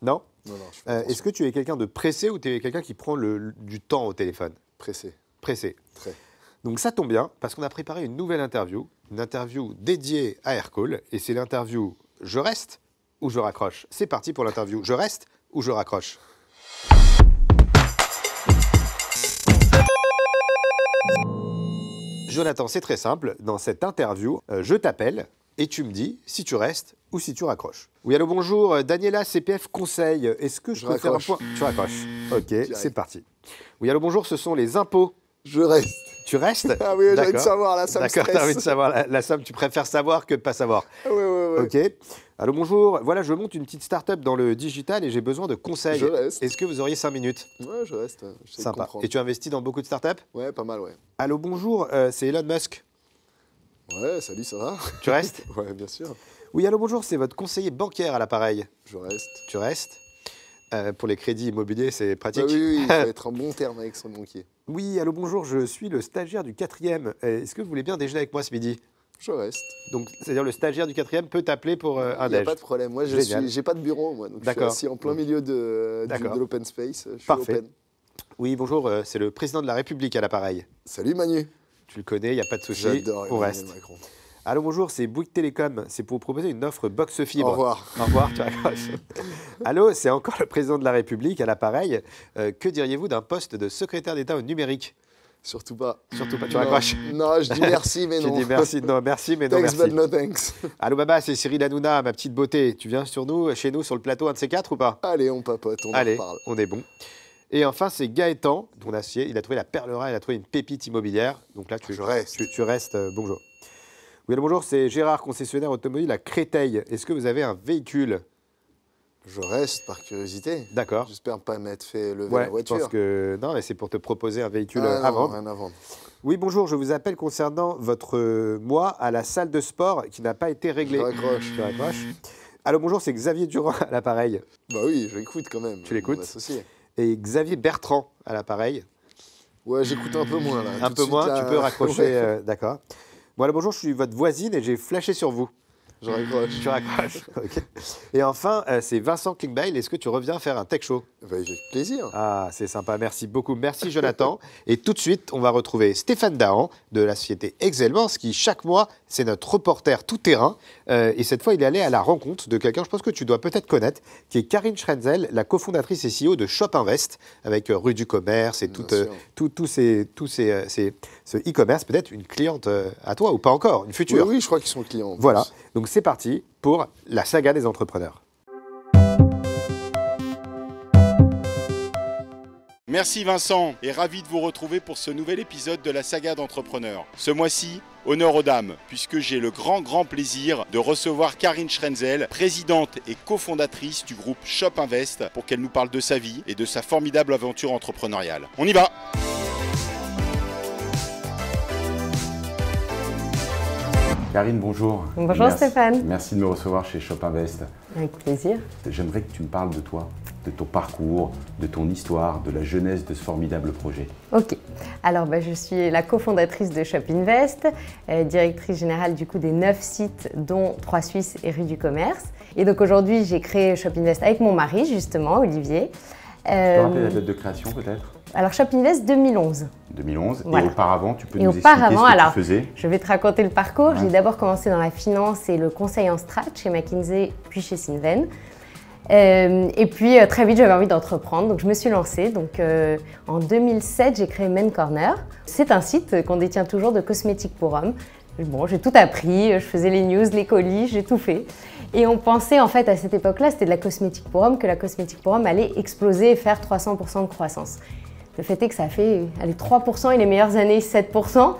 Non, non, non Est-ce que tu es quelqu'un de pressé ou tu es quelqu'un qui prend du temps au téléphone Pressé. Pressé. Très. Donc ça tombe bien parce qu'on a préparé une nouvelle interview, une interview dédiée à Aircall et c'est l'interview Je reste ou je raccroche. C'est parti pour l'interview Je reste ou je raccroche. Jonathan, c'est très simple. Dans cette interview, euh, je t'appelle et tu me dis si tu restes ou si tu raccroches. Oui, allô, bonjour. Euh, Daniela, CPF Conseil. Est-ce que je, peux faire un point Tu raccroches. Ok, c'est parti. Oui, allô, bonjour. Ce sont les impôts. Je reste. Tu restes Ah oui, j'ai envie de savoir la somme. D'accord, t'as envie de savoir la, somme. Tu préfères savoir que pas savoir. Oui, oui, oui. Ok. Allô, bonjour. Voilà, je monte une petite start-up dans le digital et j'ai besoin de conseils. Je reste. Est-ce que vous auriez 5 minutes Ouais, je reste. Sympa. Et tu investis dans beaucoup de start-up Ouais, pas mal, ouais. Allô, bonjour. Euh, c'est Elon Musk. Ouais, salut, ça va Tu restes [LAUGHS] Ouais, bien sûr. Oui, allô, bonjour. C'est votre conseiller bancaire à l'appareil. Je reste. Tu restes euh, pour les crédits immobiliers, c'est pratique. Bah oui, il faut [LAUGHS] être en bon terme avec son banquier. Oui, allô, bonjour, je suis le stagiaire du quatrième. Euh, est-ce que vous voulez bien déjeuner avec moi ce midi Je reste. Donc, c'est-à-dire le stagiaire du quatrième peut t'appeler pour euh, un déjeuner Il n'y a pas de problème. Moi, je n'ai pas de bureau, moi. Donc, je suis assis en plein milieu de, l'open space. Parfait. Oui, bonjour, c'est le président de la République à l'appareil. Salut Manu. Tu le connais, il n'y a pas de souci. J'adore, On reste. Macron. Allô, bonjour, c'est Bouygues Télécom. C'est pour vous proposer une offre box fibre. Au revoir. Au revoir, tu raccroches. [LAUGHS] Allô, c'est encore le président de la République à l'appareil. Euh, que diriez-vous d'un poste de secrétaire d'État au numérique Surtout pas. Surtout pas, tu raccroches. Non, je dis merci, mais [LAUGHS] non. je dis merci, non, merci, mais non, thanks, But no thanks. Allô, Baba, c'est Cyril Hanouna, ma petite beauté. Tu viens sur nous, chez nous, sur le plateau, un de ces quatre ou pas Allez, on papote, on en parle. on est bon. Et enfin, c'est Gaëtan, dont associé. Il a trouvé la perlera, il a trouvé une pépite immobilière. Donc là, tu, tu, restes. Euh, bonjour bonjour, c'est Gérard, concessionnaire automobile à Créteil. Est-ce que vous avez un véhicule Je reste par curiosité. D'accord. J'espère pas m'être fait lever la voiture. que non, mais c'est pour te proposer un véhicule ah, Avant. Oui, bonjour, je vous appelle concernant votre euh, moi mois à la salle de sport qui n'a pas été réglée. Je raccroche. Je raccroche. Allô, bonjour, c'est Xavier Durand à l'appareil. Bah oui, je l'écoute quand même. Tu l'écoutes Et Xavier Bertrand à l'appareil. Ouais, j'écoute un peu moins là. Un peu moins, tu peux raccrocher, [LAUGHS] euh, d'accord. Voilà, bonjour, je suis votre voisine et j'ai flashé sur vous. Je raccroche. [LAUGHS] Et enfin, euh, c'est Vincent Klingbeil. Est-ce que tu reviens faire un tech show bah, Avec plaisir. Ah, c'est sympa. Merci beaucoup. Merci, Jonathan. et tout de suite, on va retrouver Stéphane Dahan de la société Exelmans qui, chaque mois, c'est notre reporter tout terrain. Euh, et cette fois, il est allé à la rencontre de quelqu'un, je pense que tu dois peut-être connaître, qui est Karine Schrenzel, la cofondatrice et CEO de Shop Invest, avec euh, Rue du Commerce et euh, tout, ces, ce e-commerce. Peut-être une cliente à toi ou pas encore, une future. Oui, je crois qu'ils sont clients. Voilà. Donc c'est parti pour la saga des entrepreneurs. Merci Vincent et ravi de vous retrouver pour ce nouvel épisode de la saga d'entrepreneurs. Ce mois-ci, Honneur aux dames, puisque j'ai le grand grand plaisir de recevoir Karine Schrenzel, présidente et cofondatrice du groupe Shop Invest, pour qu'elle nous parle de sa vie et de sa formidable aventure entrepreneuriale. On y va Karine, bonjour. Bonjour Stéphane. Merci de me recevoir chez ShopInvest. Avec plaisir. J'aimerais que tu me parles de toi, de ton parcours, de ton histoire, de la jeunesse de ce formidable projet. Ok. Alors, bah, je suis la cofondatrice de ShopInvest, euh, directrice générale du coup des neuf sites, dont trois Suisses et Rue du Commerce. Et donc aujourd'hui, j'ai créé ShopInvest avec mon mari, justement, Olivier. Tu peux rappeler la euh, date de création peut-être alors, Shop Invest 2011. 2011. Et auparavant, tu peux nous expliquer ce que tu faisais Je vais te raconter le parcours. J'ai d'abord commencé dans la finance et le conseil en strat chez McKinsey, puis chez Sinven. Euh, et puis, euh, très vite, j'avais envie d'entreprendre, donc je me suis lancée. Donc, en 2007, j'ai créé Men Corner. C'est un site qu'on détient toujours de cosmétiques pour hommes. Bon, j'ai tout appris, je faisais les news, les colis, j'ai tout fait. Et on pensait en fait à cette époque-là, c'était de la cosmétique pour hommes, que la cosmétique pour hommes allait exploser et faire 300% de croissance. Le fait est que ça a fait allez, 3% et les meilleures années 7%. Euh,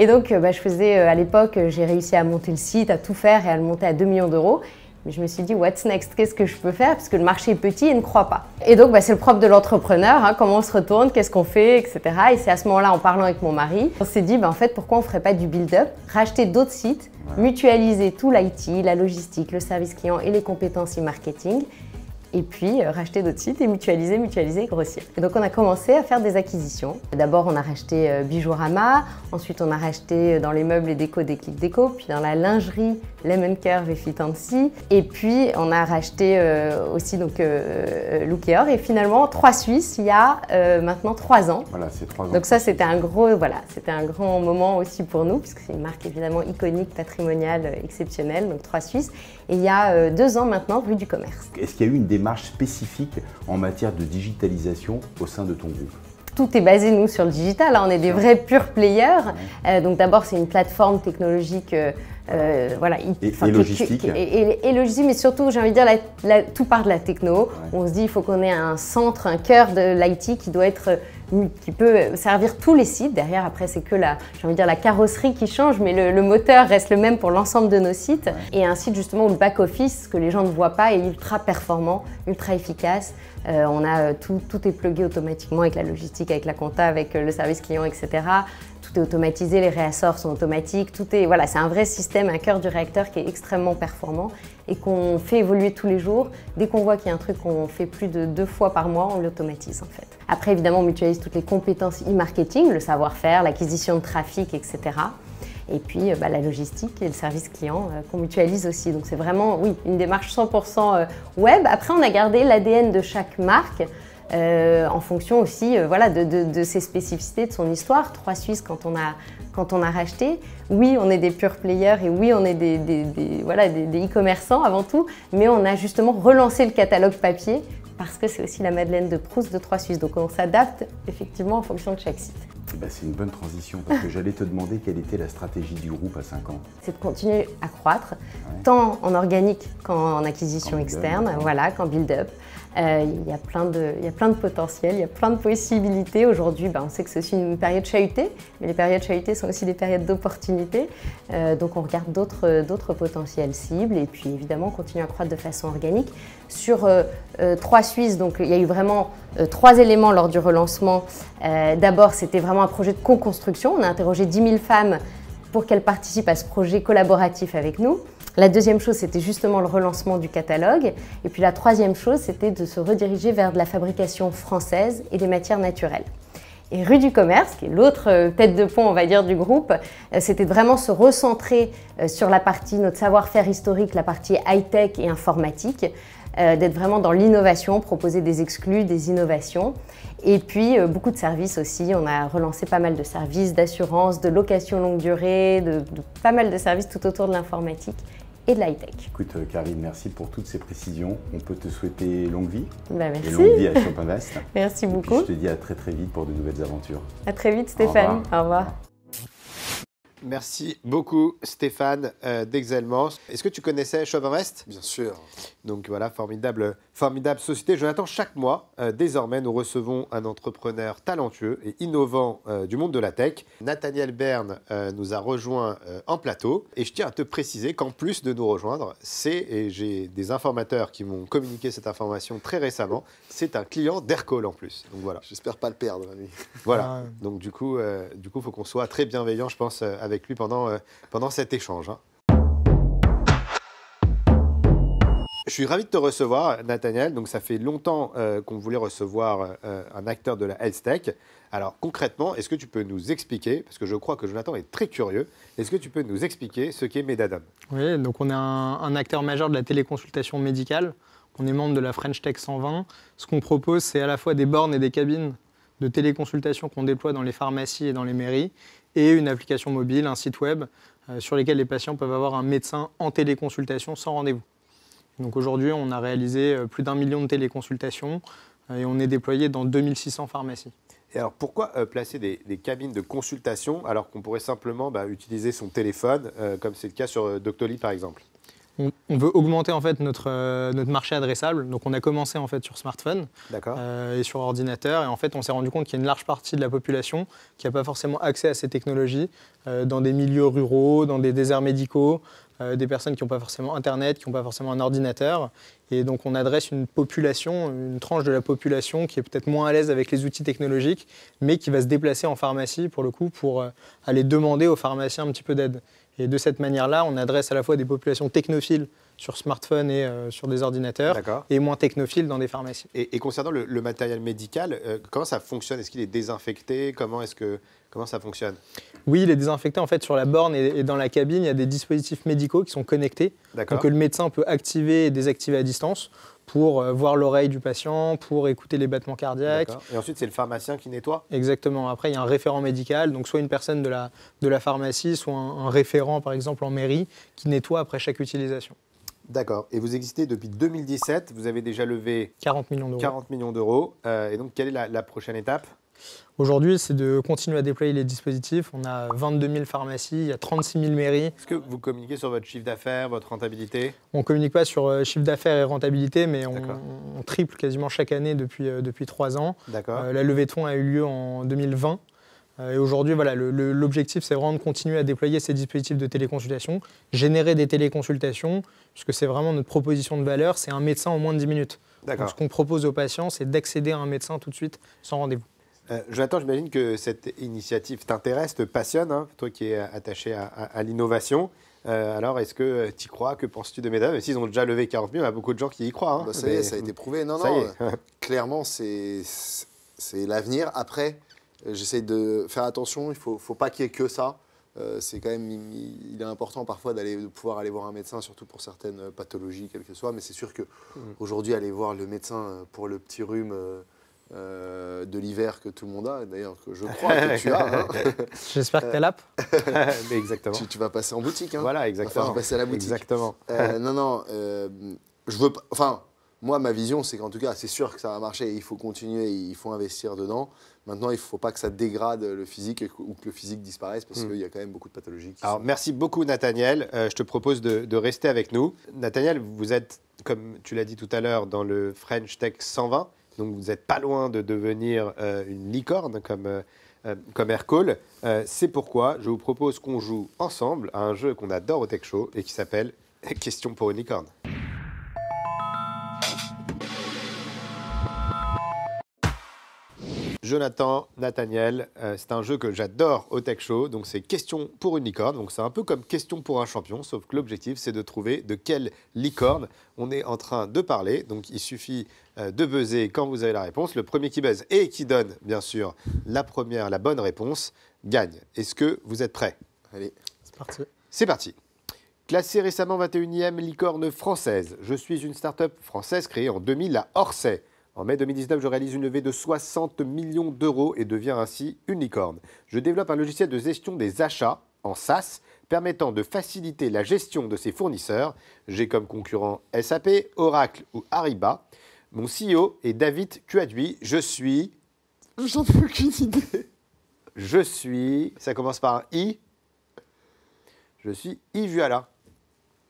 et donc euh, bah, je faisais euh, à l'époque, j'ai réussi à monter le site, à tout faire et à le monter à 2 millions d'euros. Mais je me suis dit, what's next Qu'est-ce que je peux faire Parce que le marché est petit et ne croit pas. Et donc, bah, c'est le propre de l'entrepreneur, hein, comment on se retourne, qu'est-ce qu'on fait, etc. Et c'est à ce moment-là, en parlant avec mon mari, on s'est dit, bah, en fait, pourquoi on ne ferait pas du build-up Racheter d'autres sites mutualiser tout l'IT, la logistique, le service client et les compétences e-marketing et puis euh, racheter d'autres sites et mutualiser, mutualiser grossir. donc on a commencé à faire des acquisitions. D'abord on a racheté euh, Bijourama, ensuite on a racheté euh, dans les meubles et déco des clics déco, puis dans la lingerie Lemon Curve et Fit Et puis, on a racheté euh, aussi donc euh, euh, Look et Et finalement, trois Suisses il y a maintenant trois ans. Voilà, c'est 3 ans. Donc ça, c'était un gros, voilà, c'était un grand moment aussi pour nous, puisque c'est une marque évidemment iconique, patrimoniale, exceptionnelle. Donc trois Suisses. Et il y a deux ans maintenant, rue du commerce. Est-ce qu'il y a eu une démarche spécifique en matière de digitalisation au sein de ton groupe tout est basé, nous, sur le digital. Hein, on est des vrais purs players. Euh, donc, d'abord, c'est une plateforme technologique. Euh, euh, voilà, et, logistique. Et, logistique, mais surtout, j'ai envie de dire, la, tout part de la techno. On se dit, il faut qu'on ait un centre, un cœur de l'IT qui doit être qui peut servir tous les sites. Derrière, après, c'est que la, j'ai envie de dire, la carrosserie qui change, mais le, moteur reste le même pour l'ensemble de nos sites. Et un site justement où le back-office, que les gens ne voient pas, est ultra performant, ultra efficace. Euh, on a euh, tout, tout est plugué automatiquement avec la logistique, avec la compta, avec euh, le service client, etc tout est automatisé, les réassorts sont automatiques, tout est voilà, c'est un vrai système, un cœur du réacteur qui est extrêmement performant et qu'on fait évoluer tous les jours. Dès qu'on voit qu'il y a un truc qu'on fait plus de deux fois par mois, on l'automatise en fait. Après évidemment, on mutualise toutes les compétences e-marketing, le savoir-faire, l'acquisition de trafic, etc. Et puis euh, bah, la logistique et le service client euh, qu'on mutualise aussi. Donc c'est vraiment oui, une démarche 100% euh, web. Après, on a gardé l'ADN de chaque marque. Euh, en fonction aussi euh, voilà, de, ses spécificités, de son histoire. Trois Suisses, quand on a, quand on a racheté, oui, on est des pure players et oui, on est des, des, voilà, des, e-commerçants avant tout, mais on a justement relancé le catalogue papier parce que c'est aussi la Madeleine de Proust de Trois Suisses. Donc on s'adapte effectivement en fonction de chaque site. Eh ben, c'est une bonne transition parce que j'allais te demander quelle était la stratégie du groupe à 5 ans. C'est de continuer à croître, tant en organique qu'en acquisition externe, voilà, qu'en build-up. Euh, il, y a plein de, il y a plein de potentiel, il y a plein de possibilités. Aujourd'hui, ben, on sait que c'est aussi une période chahutée, mais les périodes chahutées sont aussi des périodes d'opportunités. Euh, donc on regarde d'autres, d'autres potentiels cibles et puis évidemment on continue à croître de façon organique. Sur euh, euh trois Suisses, donc il y a eu vraiment trois éléments lors du relancement. D'abord, c'était vraiment un projet de co-construction. On a interrogé 10 000 femmes pour qu'elle participe à ce projet collaboratif avec nous. La deuxième chose, c'était justement le relancement du catalogue. Et puis la troisième chose, c'était de se rediriger vers de la fabrication française et des matières naturelles. Et Rue du Commerce, qui est l'autre euh, tête de pont, on va dire, du groupe, euh, c'était vraiment se recentrer euh, sur la partie, notre savoir-faire historique, la partie high-tech et informatique, d'être vraiment dans l'innovation, proposer des exclus, des innovations. Et puis euh, beaucoup de services aussi. On a relancé pas mal de services d'assurance, de location longue durée, de, pas mal de services tout autour de l'informatique et de l'high-tech. Écoute, euh, Karine, merci pour toutes ces précisions. On peut te souhaiter longue vie. Bah, merci. Et longue vie à Shop [LAUGHS] merci beaucoup. je te dis à très très vite pour de nouvelles aventures. À très vite, Stéphane. Au revoir. Merci beaucoup Stéphane euh, Est-ce que tu connaissais Shop Bien sûr. Donc voilà, formidable Formidable société, Jonathan, chaque mois, euh, désormais, nous recevons un entrepreneur talentueux et innovant euh, du monde de la tech. Nathaniel Bern euh, nous a rejoint en plateau. Et je tiens à te préciser qu'en plus de nous rejoindre, c'est, et j'ai des informateurs qui m'ont communiqué cette information très récemment, c'est un client d'Aircall en plus. Donc voilà. J'espère pas le perdre, Voilà. Ah. Donc du coup, il faut qu'on soit très bienveillant, je pense, avec lui pendant, pendant cet échange. Hein. Je suis ravi de te recevoir, Nathaniel. Donc, ça fait longtemps euh, qu'on voulait recevoir euh, un acteur de la health tech. Alors, concrètement, est-ce que tu peux nous expliquer, parce que je crois que Jonathan est très curieux, est-ce que tu peux nous expliquer ce qu'est Medadam Oui, donc on est un, acteur majeur de la téléconsultation médicale. On est membre de la French Tech 120. Ce qu'on propose, c'est à la fois des bornes et des cabines de téléconsultation qu'on déploie dans les pharmacies et dans les mairies, et une application mobile, un site web, euh, sur lesquels les patients peuvent avoir un médecin en téléconsultation sans rendez-vous. Donc aujourd'hui, on a réalisé euh, plus d'un million de téléconsultations euh, et on est déployé dans 2600 pharmacies. Et alors pourquoi euh, placer des, cabines de consultation alors qu'on pourrait simplement bah, utiliser son téléphone, comme c'est le cas sur Doctolib par exemple on, veut augmenter en fait notre, notre marché adressable. Donc on a commencé en fait sur smartphone et sur ordinateur et en fait on s'est rendu compte qu'il y a une large partie de la population qui n'a pas forcément accès à ces technologies dans des milieux ruraux, dans des déserts médicaux, euh, des personnes qui n'ont pas forcément Internet, qui n'ont pas forcément un ordinateur. Et donc on adresse une population, une tranche de la population qui est peut-être moins à l'aise avec les outils technologiques, mais qui va se déplacer en pharmacie pour le coup pour euh, aller demander aux pharmaciens un petit peu d'aide. Et de cette manière-là, on adresse à la fois des populations technophiles sur smartphone et euh, sur des ordinateurs, et moins technophiles dans des pharmacies. Et, concernant le, matériel médical, comment ça fonctionne Est-ce qu'il est désinfecté Comment est-ce que Comment ça fonctionne Oui, les désinfectants, en fait, sur la borne et, dans la cabine, il y a des dispositifs médicaux qui sont connectés. Donc, que euh, le médecin peut activer et désactiver à distance pour euh, voir l'oreille du patient, pour écouter les battements cardiaques. Et ensuite, c'est le pharmacien qui nettoie Exactement. Après, il y a un référent médical, donc soit une personne de la, de la pharmacie, soit un, référent, par exemple, en mairie, qui nettoie après chaque utilisation. D'accord. Et vous existez depuis 2017. Vous avez déjà levé 40 millions d'euros. 40 millions d'euros. Euh, et donc, quelle est la prochaine étape Aujourd'hui, c'est de continuer à déployer les dispositifs. On a 22 000 pharmacies, il y a 36 000 mairies. Est-ce que vous communiquez sur votre chiffre d'affaires, votre rentabilité On ne communique pas sur euh, chiffre d'affaires et rentabilité, mais on, triple quasiment chaque année depuis, euh, trois depuis ans. Euh, la levée de fonds a eu lieu en 2020. Et aujourd'hui, voilà, l'objectif, c'est vraiment de continuer à déployer ces dispositifs de téléconsultation, générer des téléconsultations, puisque c'est vraiment notre proposition de valeur, c'est un médecin en moins de 10 minutes. ce qu'on propose aux patients, c'est d'accéder à un médecin tout de suite, sans rendez-vous. Euh, Jonathan, j'imagine que cette initiative t'intéresse, te passionne, hein, toi qui es attaché à, l'innovation. Euh, alors, est-ce que euh, tu y crois Que penses-tu de mesdames s'ils ont déjà levé 40 000, il y a beaucoup de gens qui y croient. Hein. Bah, ça ça a été prouvé. Non, [LAUGHS] non, [LAUGHS] clairement, c'est l'avenir. Après, j'essaie de faire attention, il ne faut, faut, pas qu'il y ait que ça. c'est quand même, il, est important parfois d'aller, de pouvoir aller voir un médecin, surtout pour certaines pathologies, quelles que soient. Mais c'est sûr qu'aujourd'hui, mmh. aujourd'hui, aller voir le médecin pour le petit rhume. Euh, de l'hiver que tout le monde a, d'ailleurs que je crois [LAUGHS] que tu as. Hein. [LAUGHS] J'espère que [LAUGHS] tu as l'app. exactement. Tu, vas passer en boutique. Hein. Voilà, exactement. passer à la boutique. Exactement. Euh, non, non, euh, je veux. Enfin, moi, ma vision, c'est qu'en tout cas, c'est sûr que ça va marcher. Il faut continuer, il faut investir dedans. Maintenant, il ne faut pas que ça dégrade le physique ou que le physique disparaisse parce hmm. qu'il y a quand même beaucoup de pathologies. Alors, merci beaucoup, Nathaniel. je te propose de, de rester avec nous. Nathaniel, vous êtes, comme tu l'as dit tout à l'heure, dans le French Tech 120 donc vous n'êtes pas loin de devenir euh, une licorne comme, euh, euh, comme c'est pourquoi je vous propose qu'on joue ensemble à un jeu qu'on adore au Tech Show et qui s'appelle [LAUGHS] Question pour une licorne. Jonathan, Nathaniel. c'est un jeu que j'adore au Tech Show. Donc, c'est question pour une licorne. Donc, c'est un peu comme question pour un champion, sauf que l'objectif, c'est de trouver de quelle licorne on est en train de parler. Donc, il suffit euh, de buzzer quand vous avez la réponse. Le premier qui buzz et qui donne, bien sûr, la première, la bonne réponse, gagne. Est-ce que vous êtes prêts Allez, c'est parti. Classé récemment 21e licorne française, je suis une start-up française créée en 2000 à Orsay. En mai 2019, je réalise une levée de 60 millions d'euros et deviens ainsi une licorne. Je développe un logiciel de gestion des achats en SaaS permettant de faciliter la gestion de ses fournisseurs. J'ai comme concurrents SAP, Oracle ou Ariba. Mon CEO est David Cuadui. Je suis. J'en ai aucune idée. [LAUGHS] Je suis. Ça commence par un I. Je suis Ivuala.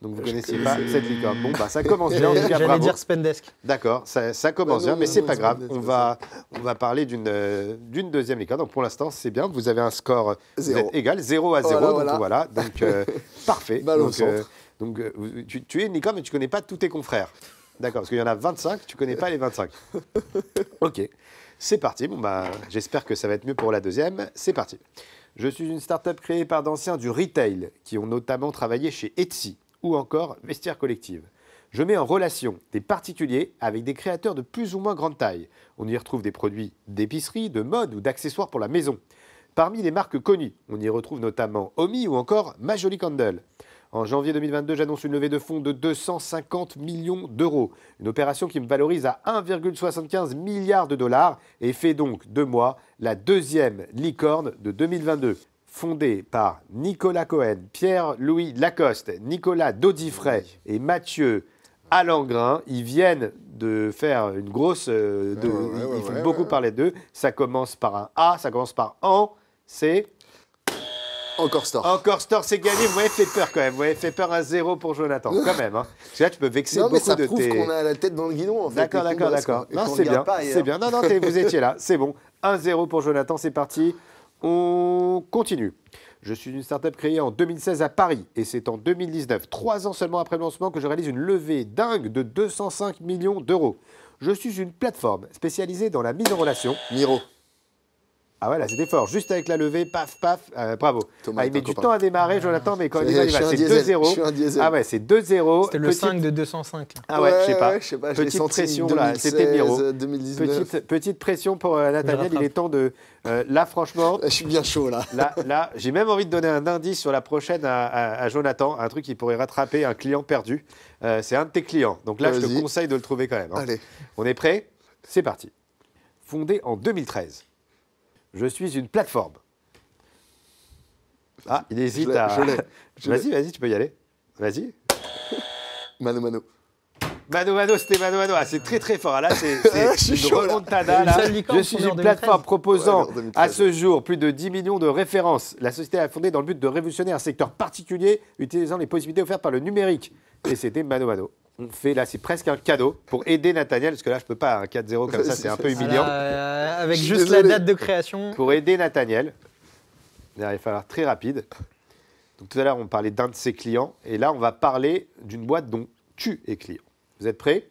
Donc vous ne connaissiez pas cette licorne. Bon, bah, ça [LAUGHS] commence bien. J'allais dire Spendesk. D'accord, ça, commence ah bien, mais c'est pas grave. On va, on va parler euh, d'une deuxième licorne. Donc pour l'instant, c'est bien. Vous avez un score euh, égal, 0 à 0. Voilà, donc euh, [LAUGHS] parfait. donc, donc tu, tu, es une licorne, mais tu ne connais pas tous tes confrères. D'accord, parce qu'il y en a 25, tu connais pas les 25. [LAUGHS] ok, c'est parti. Bon, bah, j'espère que ça va être mieux pour la deuxième. C'est parti. Je suis une start-up créée par d'anciens du retail qui ont notamment travaillé chez Etsy ou encore Vestiaire Collective. Je mets en relation des particuliers avec des créateurs de plus ou moins grande taille. On y retrouve des produits d'épicerie, de mode ou d'accessoires pour la maison. Parmi les marques connues, on y retrouve notamment Omi ou encore Majolikandle. Candle. En janvier 2022, j'annonce une levée de fonds de 250 millions d'euros. Une opération qui me valorise à 1,75 milliard de dollars et fait donc de moi la deuxième licorne de 2022 fondée par Nicolas Cohen, Pierre-Louis Lacoste, Nicolas Daudifray et Mathieu Alangrin. Ils viennent de faire une grosse. Euh, de- ils font beaucoup parler d'eux. Ça commence par un A, ça commence par en, c'est encore Store. Encore Store, c'est gagné. Vous m'avez fait peur quand même. Vous m'avez fait peur à zéro pour Jonathan, quand même. Hein. là, tu peux vexer non, beaucoup mais ça prouve qu'on a la tête dans le guidon, en fait. D'accord, d'accord, d'accord. Non, c'est bien. C'est hein. bien. Non, non, vous étiez là. C'est bon. Un zéro pour Jonathan, c'est parti. On continue. Je suis une start-up créée en 2016 à Paris et c'est en 2019, trois ans seulement après le lancement, que je réalise une levée dingue de 205 millions d'euros. Je suis une plateforme spécialisée dans la mise en relation. Miro. Ah ouais, là c'était fort. Juste avec la levée, paf, paf, euh, bravo. Ah, il met du temps à démarrer, Jonathan, mais quand il va, c'est 2-0. Ah ouais, c'est 2-0. C'était le 5 de 205. Ah ouais, je sais pas. petite pression 2016, là, c'était Miro. 2019. Petite, petite pression pour euh, Nathaniel, il est temps de. Euh, là, franchement. [LAUGHS] je suis bien chaud là. là, là j'ai même envie de donner un indice sur la prochaine à, Jonathan, un truc qui pourrait rattraper un client perdu. c'est un de tes clients. Donc là, je te conseille de le trouver quand même. Hein. Allez. On est prêt C'est parti. Fondé en 2013 je suis une plateforme. Ah, il hésite à. [LAUGHS] Vas-y, vas-y, tu peux y aller. Vas-y. [LAUGHS] Mano Mano. Mano Mano, c'était Mano Mano. Ah, c'est très très fort. Ah, là, [LAUGHS] c'est Je suis une plateforme proposant à ce jour plus de 10 millions de références. La société a fondé dans le but de révolutionner un secteur particulier utilisant les possibilités offertes par le numérique. Et c'était Mano Mano on fait là, c'est presque un cadeau pour aider Nathaniel, parce que là, je peux pas, un 4-0 comme ça, [LAUGHS] c'est un peu humiliant. Euh, avec juste la date de création. Pour aider Nathaniel, il va falloir très rapide. Donc tout à l'heure, on parlait d'un de ses clients, et là, on va parler d'une boîte dont tu es client. Vous êtes prêts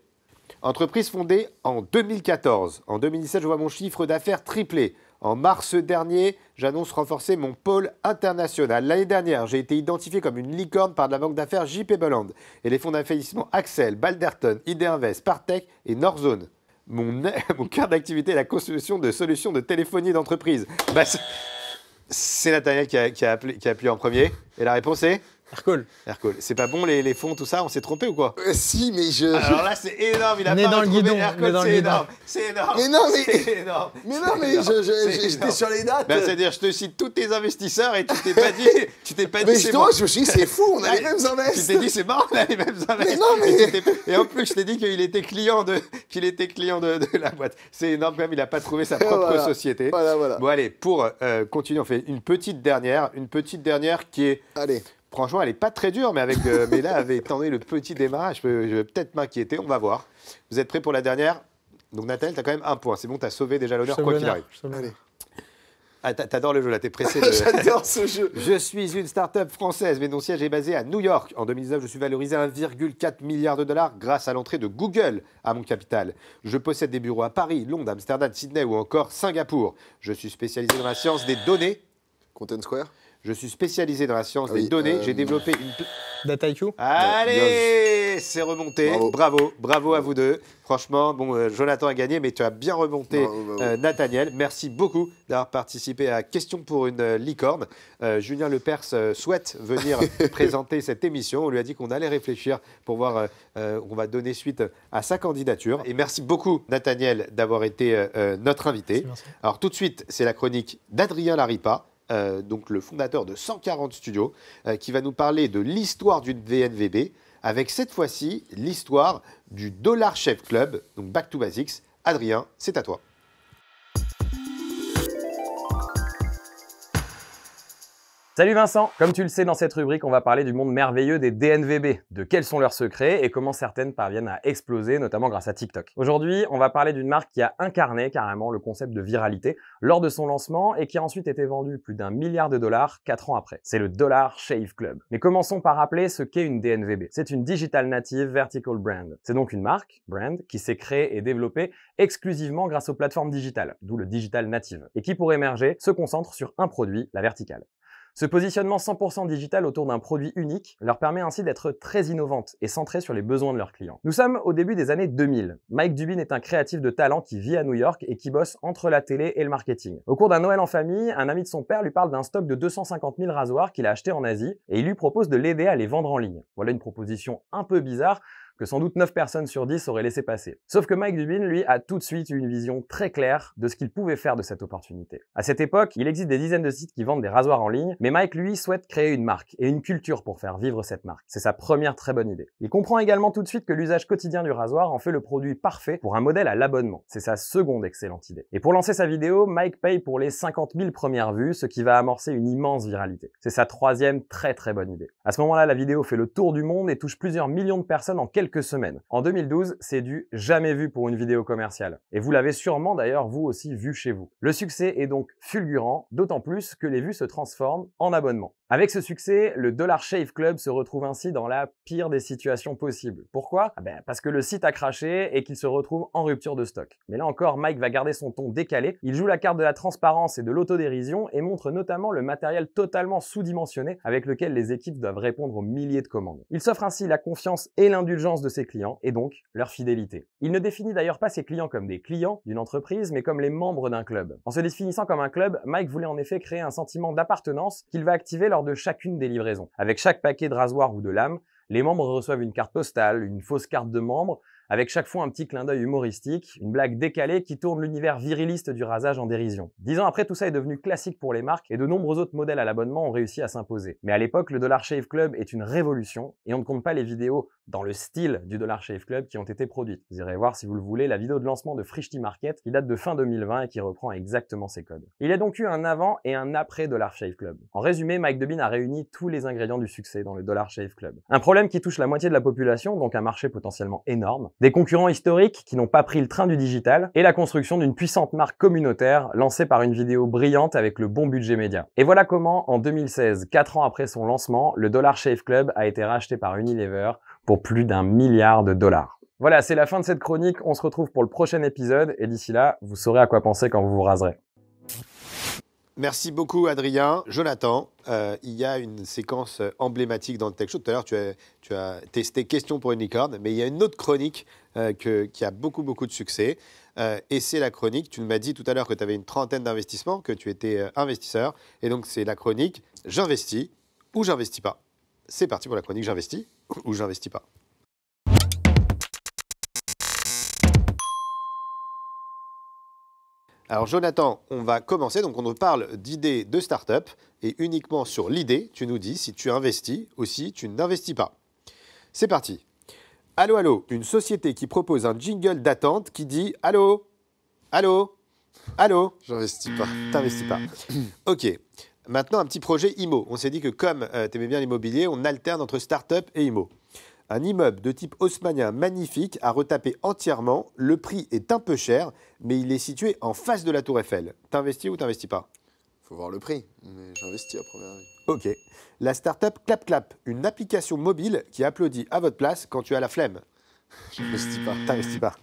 Entreprise fondée en 2014. En 2017, je vois mon chiffre d'affaires triplé. En mars dernier, j'annonce renforcer mon pôle international. L'année dernière, j'ai été identifié comme une licorne par la banque d'affaires JP Belland et les fonds d'investissement Axel, Balderton, Invest, Partech et Norzone. Mon, [LAUGHS] mon cœur d'activité est la construction de solutions de téléphonie d'entreprise. Bah, c'est Nathalie qui a, qui, qui a en premier. Et la réponse est Hercule. Hercule. C'est pas bon les, fonds, tout ça On s'est trompé ou quoi euh, Si, mais je. Alors là, c'est énorme. Il a on pas dans le C'est énorme. C'est énorme. Mais non, mais. Mais non, mais je j'étais sur les dates. Ben, c'est-à-dire, je te cite tous tes investisseurs et tu t'es pas dit. [LAUGHS] Tu t'es pas dit. Mais toi je me suis c'est fou, on a les mêmes investissements. Tu t'es dit, c'est marrant, on a les mêmes investissements. non, mais. Et en plus, je t'ai dit qu'il était client de, qu'il était client de, la boîte. C'est énorme quand même. Il a pas trouvé sa propre société. Voilà, voilà. Bon allez, pour euh, continuer, on fait une petite dernière, une petite dernière qui est. Allez. Franchement, elle n'est pas très dure, mais, avec, euh, mais là, avec le petit démarrage, je, vais peut-être m'inquiéter. On va voir. Vous êtes prêts pour la dernière Donc, Nathalie, tu as quand même un point. C'est bon, tu as sauvé déjà l'honneur, quoi qu'il arrive. Allez. Ah, T'adores le jeu, là, t'es pressé. [LAUGHS] J'adore ce jeu. [LAUGHS] Je suis une start-up française, mais mon siège est basé à New York. En 2019, je suis valorisé à 1,4 milliard de dollars grâce à l'entrée de Google à mon capital. Je possède des bureaux à Paris, Londres, Amsterdam, Sydney ou encore Singapour. Je suis spécialisé dans la science des données. Content Square je suis spécialisé dans la science des données. Euh, J'ai développé une. IQ Allez, c'est remonté. Bravo. bravo. à vous deux. Franchement, bon, euh, Jonathan a gagné, mais tu as bien remonté, euh, Nathaniel. Merci beaucoup d'avoir participé à Question pour une licorne. Julien Lepers souhaite venir [LAUGHS] présenter cette émission. On lui a dit qu'on allait réfléchir pour voir, on va donner suite à sa candidature. Et merci beaucoup, Nathaniel, d'avoir été notre invité. Alors tout de suite, c'est la chronique d'Adrien Laripa. Euh, donc le fondateur de 140 Studios, euh, qui va nous parler de l'histoire du VNVB, avec cette fois-ci l'histoire du Dollar Chef Club, donc Back to Basics. Adrien, c'est à toi. Salut Vincent Comme tu le sais, dans cette rubrique, on va parler du monde merveilleux des DNVB, de quels sont leurs secrets et comment certaines parviennent à exploser, notamment grâce à TikTok. Aujourd'hui, on va parler d'une marque qui a incarné carrément le concept de viralité lors de son lancement et qui a ensuite été vendue plus d'un milliard de dollars quatre ans après. C'est le Dollar Shave Club. Mais commençons par rappeler ce qu'est une DNVB. C'est une Digital Native Vertical Brand. C'est donc une marque, brand, qui s'est créée et développée exclusivement grâce aux plateformes digitales, d'où le Digital Native, et qui pour émerger se concentre sur un produit, la verticale. Ce positionnement 100% digital autour d'un produit unique leur permet ainsi d'être très innovantes et centrées sur les besoins de leurs clients. Nous sommes au début des années 2000. Mike Dubin est un créatif de talent qui vit à New York et qui bosse entre la télé et le marketing. Au cours d'un Noël en famille, un ami de son père lui parle d'un stock de 250 000 rasoirs qu'il a acheté en Asie et il lui propose de l'aider à les vendre en ligne. Voilà une proposition un peu bizarre, que sans doute 9 personnes sur 10 auraient laissé passer. Sauf que Mike Dubin, lui, a tout de suite eu une vision très claire de ce qu'il pouvait faire de cette opportunité. À cette époque, il existe des dizaines de sites qui vendent des rasoirs en ligne, mais Mike, lui, souhaite créer une marque et une culture pour faire vivre cette marque. C'est sa première très bonne idée. Il comprend également tout de suite que l'usage quotidien du rasoir en fait le produit parfait pour un modèle à l'abonnement. C'est sa seconde excellente idée. Et pour lancer sa vidéo, Mike paye pour les 50 000 premières vues, ce qui va amorcer une immense viralité. C'est sa troisième très très bonne idée. À ce moment-là, la vidéo fait le tour du monde et touche plusieurs millions de personnes en quelques semaines. En 2012, c'est du jamais vu pour une vidéo commerciale. Et vous l'avez sûrement d'ailleurs vous aussi vu chez vous. Le succès est donc fulgurant, d'autant plus que les vues se transforment en abonnements. Avec ce succès, le Dollar Shave Club se retrouve ainsi dans la pire des situations possibles. Pourquoi ah ben Parce que le site a craché et qu'il se retrouve en rupture de stock. Mais là encore, Mike va garder son ton décalé, il joue la carte de la transparence et de l'autodérision et montre notamment le matériel totalement sous-dimensionné avec lequel les équipes doivent répondre aux milliers de commandes. Il s'offre ainsi la confiance et l'indulgence de ses clients et donc leur fidélité. Il ne définit d'ailleurs pas ses clients comme des clients d'une entreprise, mais comme les membres d'un club. En se définissant comme un club, Mike voulait en effet créer un sentiment d'appartenance qu'il va activer lors de chacune des livraisons. Avec chaque paquet de rasoirs ou de lames, les membres reçoivent une carte postale, une fausse carte de membre, avec chaque fois un petit clin d'œil humoristique, une blague décalée qui tourne l'univers viriliste du rasage en dérision. Dix ans après, tout ça est devenu classique pour les marques et de nombreux autres modèles à l'abonnement ont réussi à s'imposer. Mais à l'époque, le Dollar Shave Club est une révolution et on ne compte pas les vidéos dans le style du Dollar Shave Club qui ont été produits. Vous irez voir si vous le voulez la vidéo de lancement de Frishti Market qui date de fin 2020 et qui reprend exactement ces codes. Il y a donc eu un avant et un après Dollar Shave Club. En résumé, Mike Debin a réuni tous les ingrédients du succès dans le Dollar Shave Club. Un problème qui touche la moitié de la population, donc un marché potentiellement énorme, des concurrents historiques qui n'ont pas pris le train du digital et la construction d'une puissante marque communautaire lancée par une vidéo brillante avec le bon budget média. Et voilà comment, en 2016, 4 ans après son lancement, le Dollar Shave Club a été racheté par Unilever pour plus d'un milliard de dollars. Voilà, c'est la fin de cette chronique. On se retrouve pour le prochain épisode et d'ici là, vous saurez à quoi penser quand vous vous raserez. Merci beaucoup, Adrien. Jonathan, euh, il y a une séquence emblématique dans le Tech Show. Tout à l'heure, tu as, testé Question pour une licorne, mais il y a une autre chronique euh, qui a beaucoup, beaucoup de succès. Euh, et c'est la chronique. Tu m'as dit tout à l'heure que tu avais une trentaine d'investissements, que tu étais euh, investisseur. Et donc, c'est la chronique J'investis ou j'investis pas c'est parti pour la chronique J'investis ou j'investis pas. Alors Jonathan, on va commencer, donc on nous parle d'idées de start-up et uniquement sur l'idée, tu nous dis si tu investis ou si tu n'investis pas. C'est parti. Allô Allô, une société qui propose un jingle d'attente qui dit Allô Allô Allô J'investis pas, t'investis pas. ok, Maintenant, un petit projet IMO. On s'est dit que comme euh, tu aimais bien l'immobilier, on alterne entre start-up et IMO. Un immeuble de type haussmannien magnifique à retaper entièrement. Le prix est un peu cher, mais il est situé en face de la Tour Eiffel. T'investis ou t'investis pas faut voir le prix, mais j'investis à première vue. Ok. La startup clap, une application mobile qui applaudit à votre place quand tu as la flemme. [LAUGHS] J'investis pas. T'investis pas.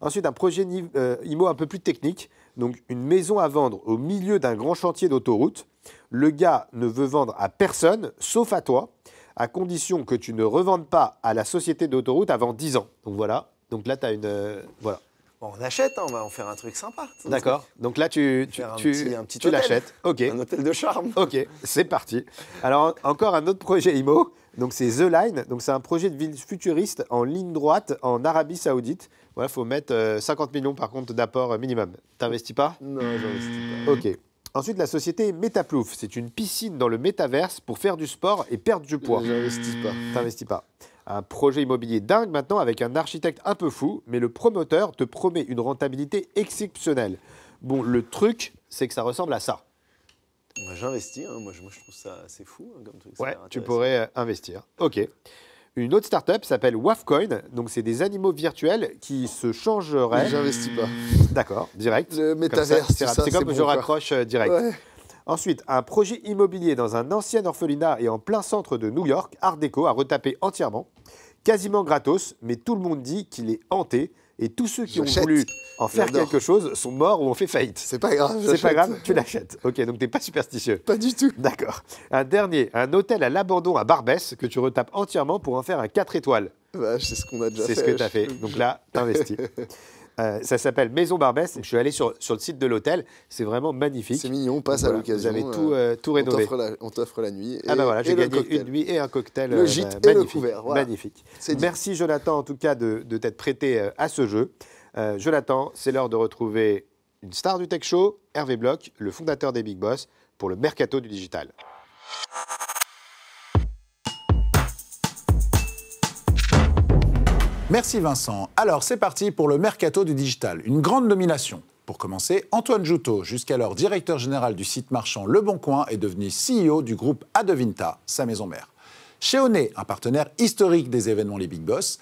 Ensuite, un projet IMO euh, un peu plus technique. Donc, une maison à vendre au milieu d'un grand chantier d'autoroute. Le gars ne veut vendre à personne, sauf à toi, à condition que tu ne revendes pas à la société d'autoroute avant 10 ans. Donc voilà. Donc là, tu as une. Euh, voilà. on achète, hein, on va en faire un truc sympa. D'accord. Donc là, tu, tu, tu l'achètes. Un hôtel de charme. Ok, c'est parti. Alors, encore un autre projet IMO. Donc, c'est The Line. Donc, c'est un projet de ville futuriste en ligne droite en Arabie Saoudite. il faut mettre 50 euh, millions par contre d'apport minimum. T'investis pas Non, j'investis pas. Ok. Ensuite, la société Metaplouf, c'est une piscine dans le métaverse pour faire du sport et perdre du poids. Tu pas. T'investis pas. Un projet immobilier dingue maintenant avec un architecte un peu fou, mais le promoteur te promet une rentabilité exceptionnelle. Bon, le truc, c'est que ça ressemble à ça. J'investis, hein. moi, je trouve ça assez fou hein, comme truc. Ouais, tu pourrais euh, investir. Ok une autre startup s'appelle Wafcoin. Donc, c'est des animaux virtuels qui se changeraient. J'investis pas. D'accord, direct. Le métavers, c'est je raccroche euh, direct. Ensuite, un projet immobilier dans un ancien orphelinat et en plein centre de New York, Art Deco, a retapé entièrement, quasiment gratos, mais tout le monde dit qu'il est hanté. Et tous ceux qui ont voulu en faire quelque chose sont morts ou ont fait faillite. C'est pas grave. C'est pas grave, tu l'achètes. Ok, donc t'es pas superstitieux. Pas du tout. D'accord. Un dernier, un hôtel à l'abandon à Barbès que tu retapes entièrement pour en faire un 4 étoiles. c'est ce qu'on a déjà fait. C'est ce que tu as fait. Donc là, t'investis. [LAUGHS] Euh, ça s'appelle Maison Barbès. Je suis allé sur, sur le site de l'hôtel. C'est vraiment magnifique. C'est mignon, on passe à l'occasion. Vous tout, euh, euh, rénové. On t'offre la, nuit. Et, ah ben voilà, j'ai gagné une nuit et un cocktail. Le gîte magnifique, et le couvert. Magnifique. Merci Jonathan en tout cas de, de t'être prêté à ce jeu. Jonathan, c'est l'heure de retrouver une star du tech show, Hervé Bloch, le fondateur des Big Boss, pour le mercato du digital. Merci Vincent. Alors c'est parti pour le mercato du digital. Une grande nomination. Pour commencer, Antoine Joutot, jusqu'alors directeur général du site marchand Le Bon Coin, est devenu CEO du groupe Adevinta, sa maison mère. Chez Oné, un partenaire historique des événements Les Big Boss,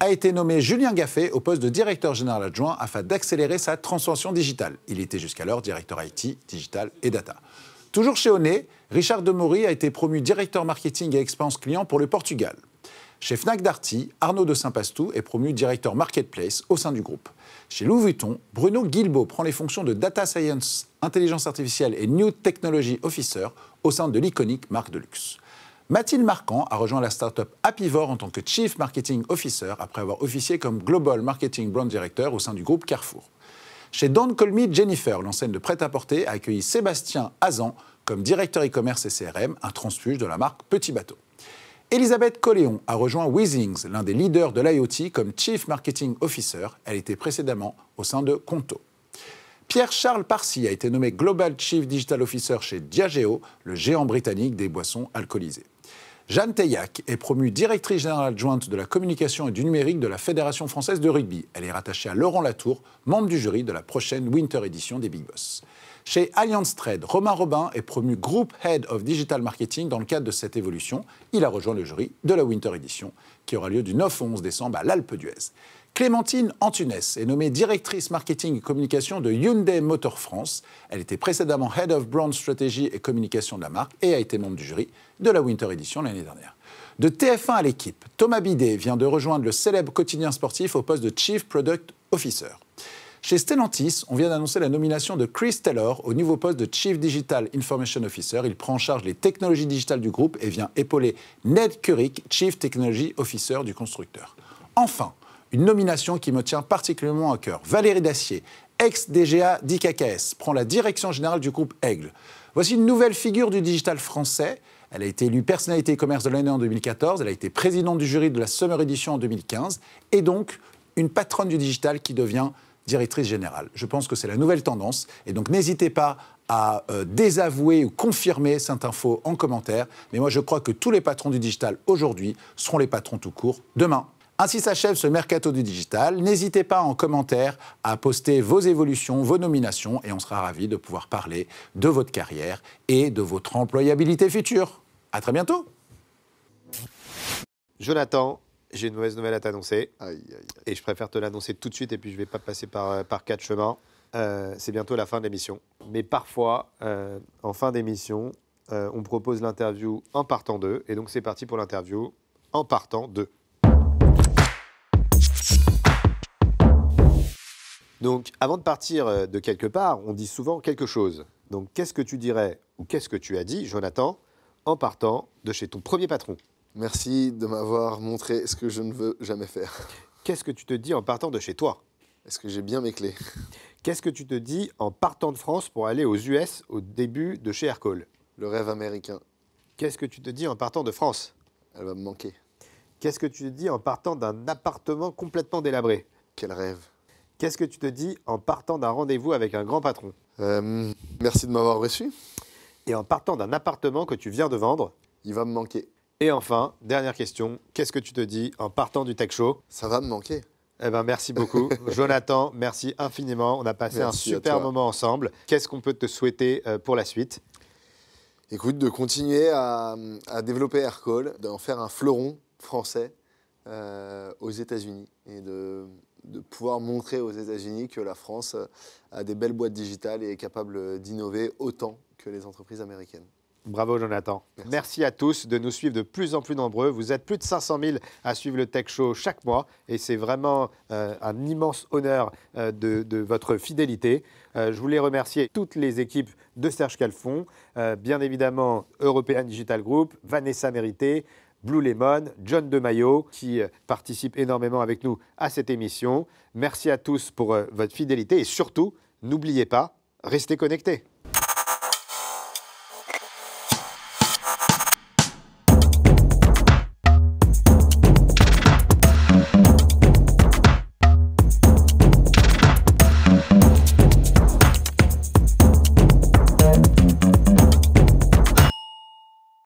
a été nommé Julien Gaffet au poste de directeur général adjoint afin d'accélérer sa transformation digitale. Il était jusqu'alors directeur IT, digital et data. Toujours chez Oné, Richard Demory a été promu directeur marketing et expérience client pour le Portugal. Chez Fnac Darty, Arnaud de Saint-Pastou est promu directeur Marketplace au sein du groupe. Chez Louis Vuitton, Bruno Guilbault prend les fonctions de Data Science, Intelligence Artificielle et New Technology Officer au sein de l'iconique marque de luxe. Mathilde Marquand a rejoint la start-up en tant que Chief Marketing Officer après avoir officié comme Global Marketing Brand Director au sein du groupe Carrefour. Chez Dan Colmy Jennifer, l'enseigne de prêt-à-porter a accueilli Sébastien Azan comme directeur e-commerce et CRM, un transfuge de la marque Petit Bateau. Elisabeth Colléon a rejoint Weezings, l'un des leaders de l'IoT, comme Chief Marketing Officer. Elle était précédemment au sein de Conto. Pierre-Charles Parsi a été nommé Global Chief Digital Officer chez Diageo, le géant britannique des boissons alcoolisées. Jeanne Teillac est promue directrice générale adjointe de la communication et du numérique de la Fédération française de rugby. Elle est rattachée à Laurent Latour, membre du jury de la prochaine Winter Edition des Big Boss. Chez Allianz Trade, Romain Robin est promu Group Head of Digital Marketing dans le cadre de cette évolution. Il a rejoint le jury de la Winter Edition, qui aura lieu du 9 au 11 décembre à l'Alpe d'Huez. Clémentine Antunes est nommée directrice marketing et communication de Hyundai Motor France. Elle était précédemment Head of Brand Strategy et Communication de la marque et a été membre du jury de la Winter Edition l'année dernière. De TF1 à l'équipe, Thomas Bidet vient de rejoindre le célèbre quotidien sportif au poste de Chief Product Officer. Chez Stellantis, on vient d'annoncer la nomination de Chris Taylor au nouveau poste de Chief Digital Information Officer. Il prend en charge les technologies digitales du groupe et vient épauler Ned Curic, Chief Technology Officer du constructeur. Enfin, une nomination qui me tient particulièrement à cœur. Valérie Dacier, ex-DGA d'IKKS, prend la direction générale du groupe Aigle. Voici une nouvelle figure du digital français. Elle a été élue personnalité commerce de l'année en 2014, elle a été présidente du jury de la Summer Edition en 2015, et donc une patronne du digital qui devient directrice générale. Je pense que c'est la nouvelle tendance. Et donc n'hésitez pas à euh, désavouer ou confirmer cette info en commentaire. Mais moi, je crois que tous les patrons du digital aujourd'hui seront les patrons tout court demain. Ainsi s'achève ce mercato du digital. N'hésitez pas en commentaire à poster vos évolutions, vos nominations, et on sera ravis de pouvoir parler de votre carrière et de votre employabilité future. À très bientôt. Jonathan, j'ai une mauvaise nouvelle à t'annoncer. Et je préfère te l'annoncer tout de suite et puis je vais pas passer par, euh, quatre chemins. Euh, c'est bientôt la fin de l'émission. Mais parfois, euh, en fin d'émission, on propose l'interview en partant d'eux. Et donc c'est parti pour l'interview en partant d'eux. Donc avant de partir de quelque part, on dit souvent quelque chose. Donc qu'est-ce que tu dirais ou qu'est-ce que tu as dit, Jonathan, en partant de chez ton premier patron Merci de m'avoir montré ce que je ne veux jamais faire. Qu'est-ce que tu te dis en partant de chez toi Est-ce que j'ai bien mes clés Qu'est-ce que tu te dis en partant de France pour aller aux US au début de chez Aircall Le rêve américain. Qu'est-ce que tu te dis en partant de France Elle va me manquer. Qu'est-ce que tu te dis en partant d'un appartement complètement délabré Quel rêve. Qu'est-ce que tu te dis en partant d'un rendez-vous avec un grand patron euh, Merci de m'avoir reçu. Et en partant d'un appartement que tu viens de vendre Il va me manquer. Et enfin, dernière question, qu'est-ce que tu te dis en partant du Tech Show Ça va me manquer. Eh ben, merci beaucoup. [LAUGHS] Jonathan, merci infiniment. On a passé un super moment ensemble. Qu'est-ce qu'on peut te souhaiter euh, pour la suite Écoute, de continuer à, développer Aircall, d'en faire un fleuron français euh, aux États-Unis et de, de, pouvoir montrer aux États-Unis que la France a des belles boîtes digitales et est capable d'innover autant que les entreprises américaines. Bravo Jonathan. Merci. à tous de nous suivre de plus en plus nombreux. Vous êtes plus de 500 000 à suivre le Tech Show chaque mois et c'est vraiment euh, un immense honneur euh, de, votre fidélité. Euh, je voulais remercier toutes les équipes de Serge Calfon, bien évidemment European Digital Group, Vanessa Mérité, Blue Lemon, John DeMayo, qui participent énormément avec nous à cette émission. Merci à tous pour votre fidélité et surtout, n'oubliez pas, restez connectés.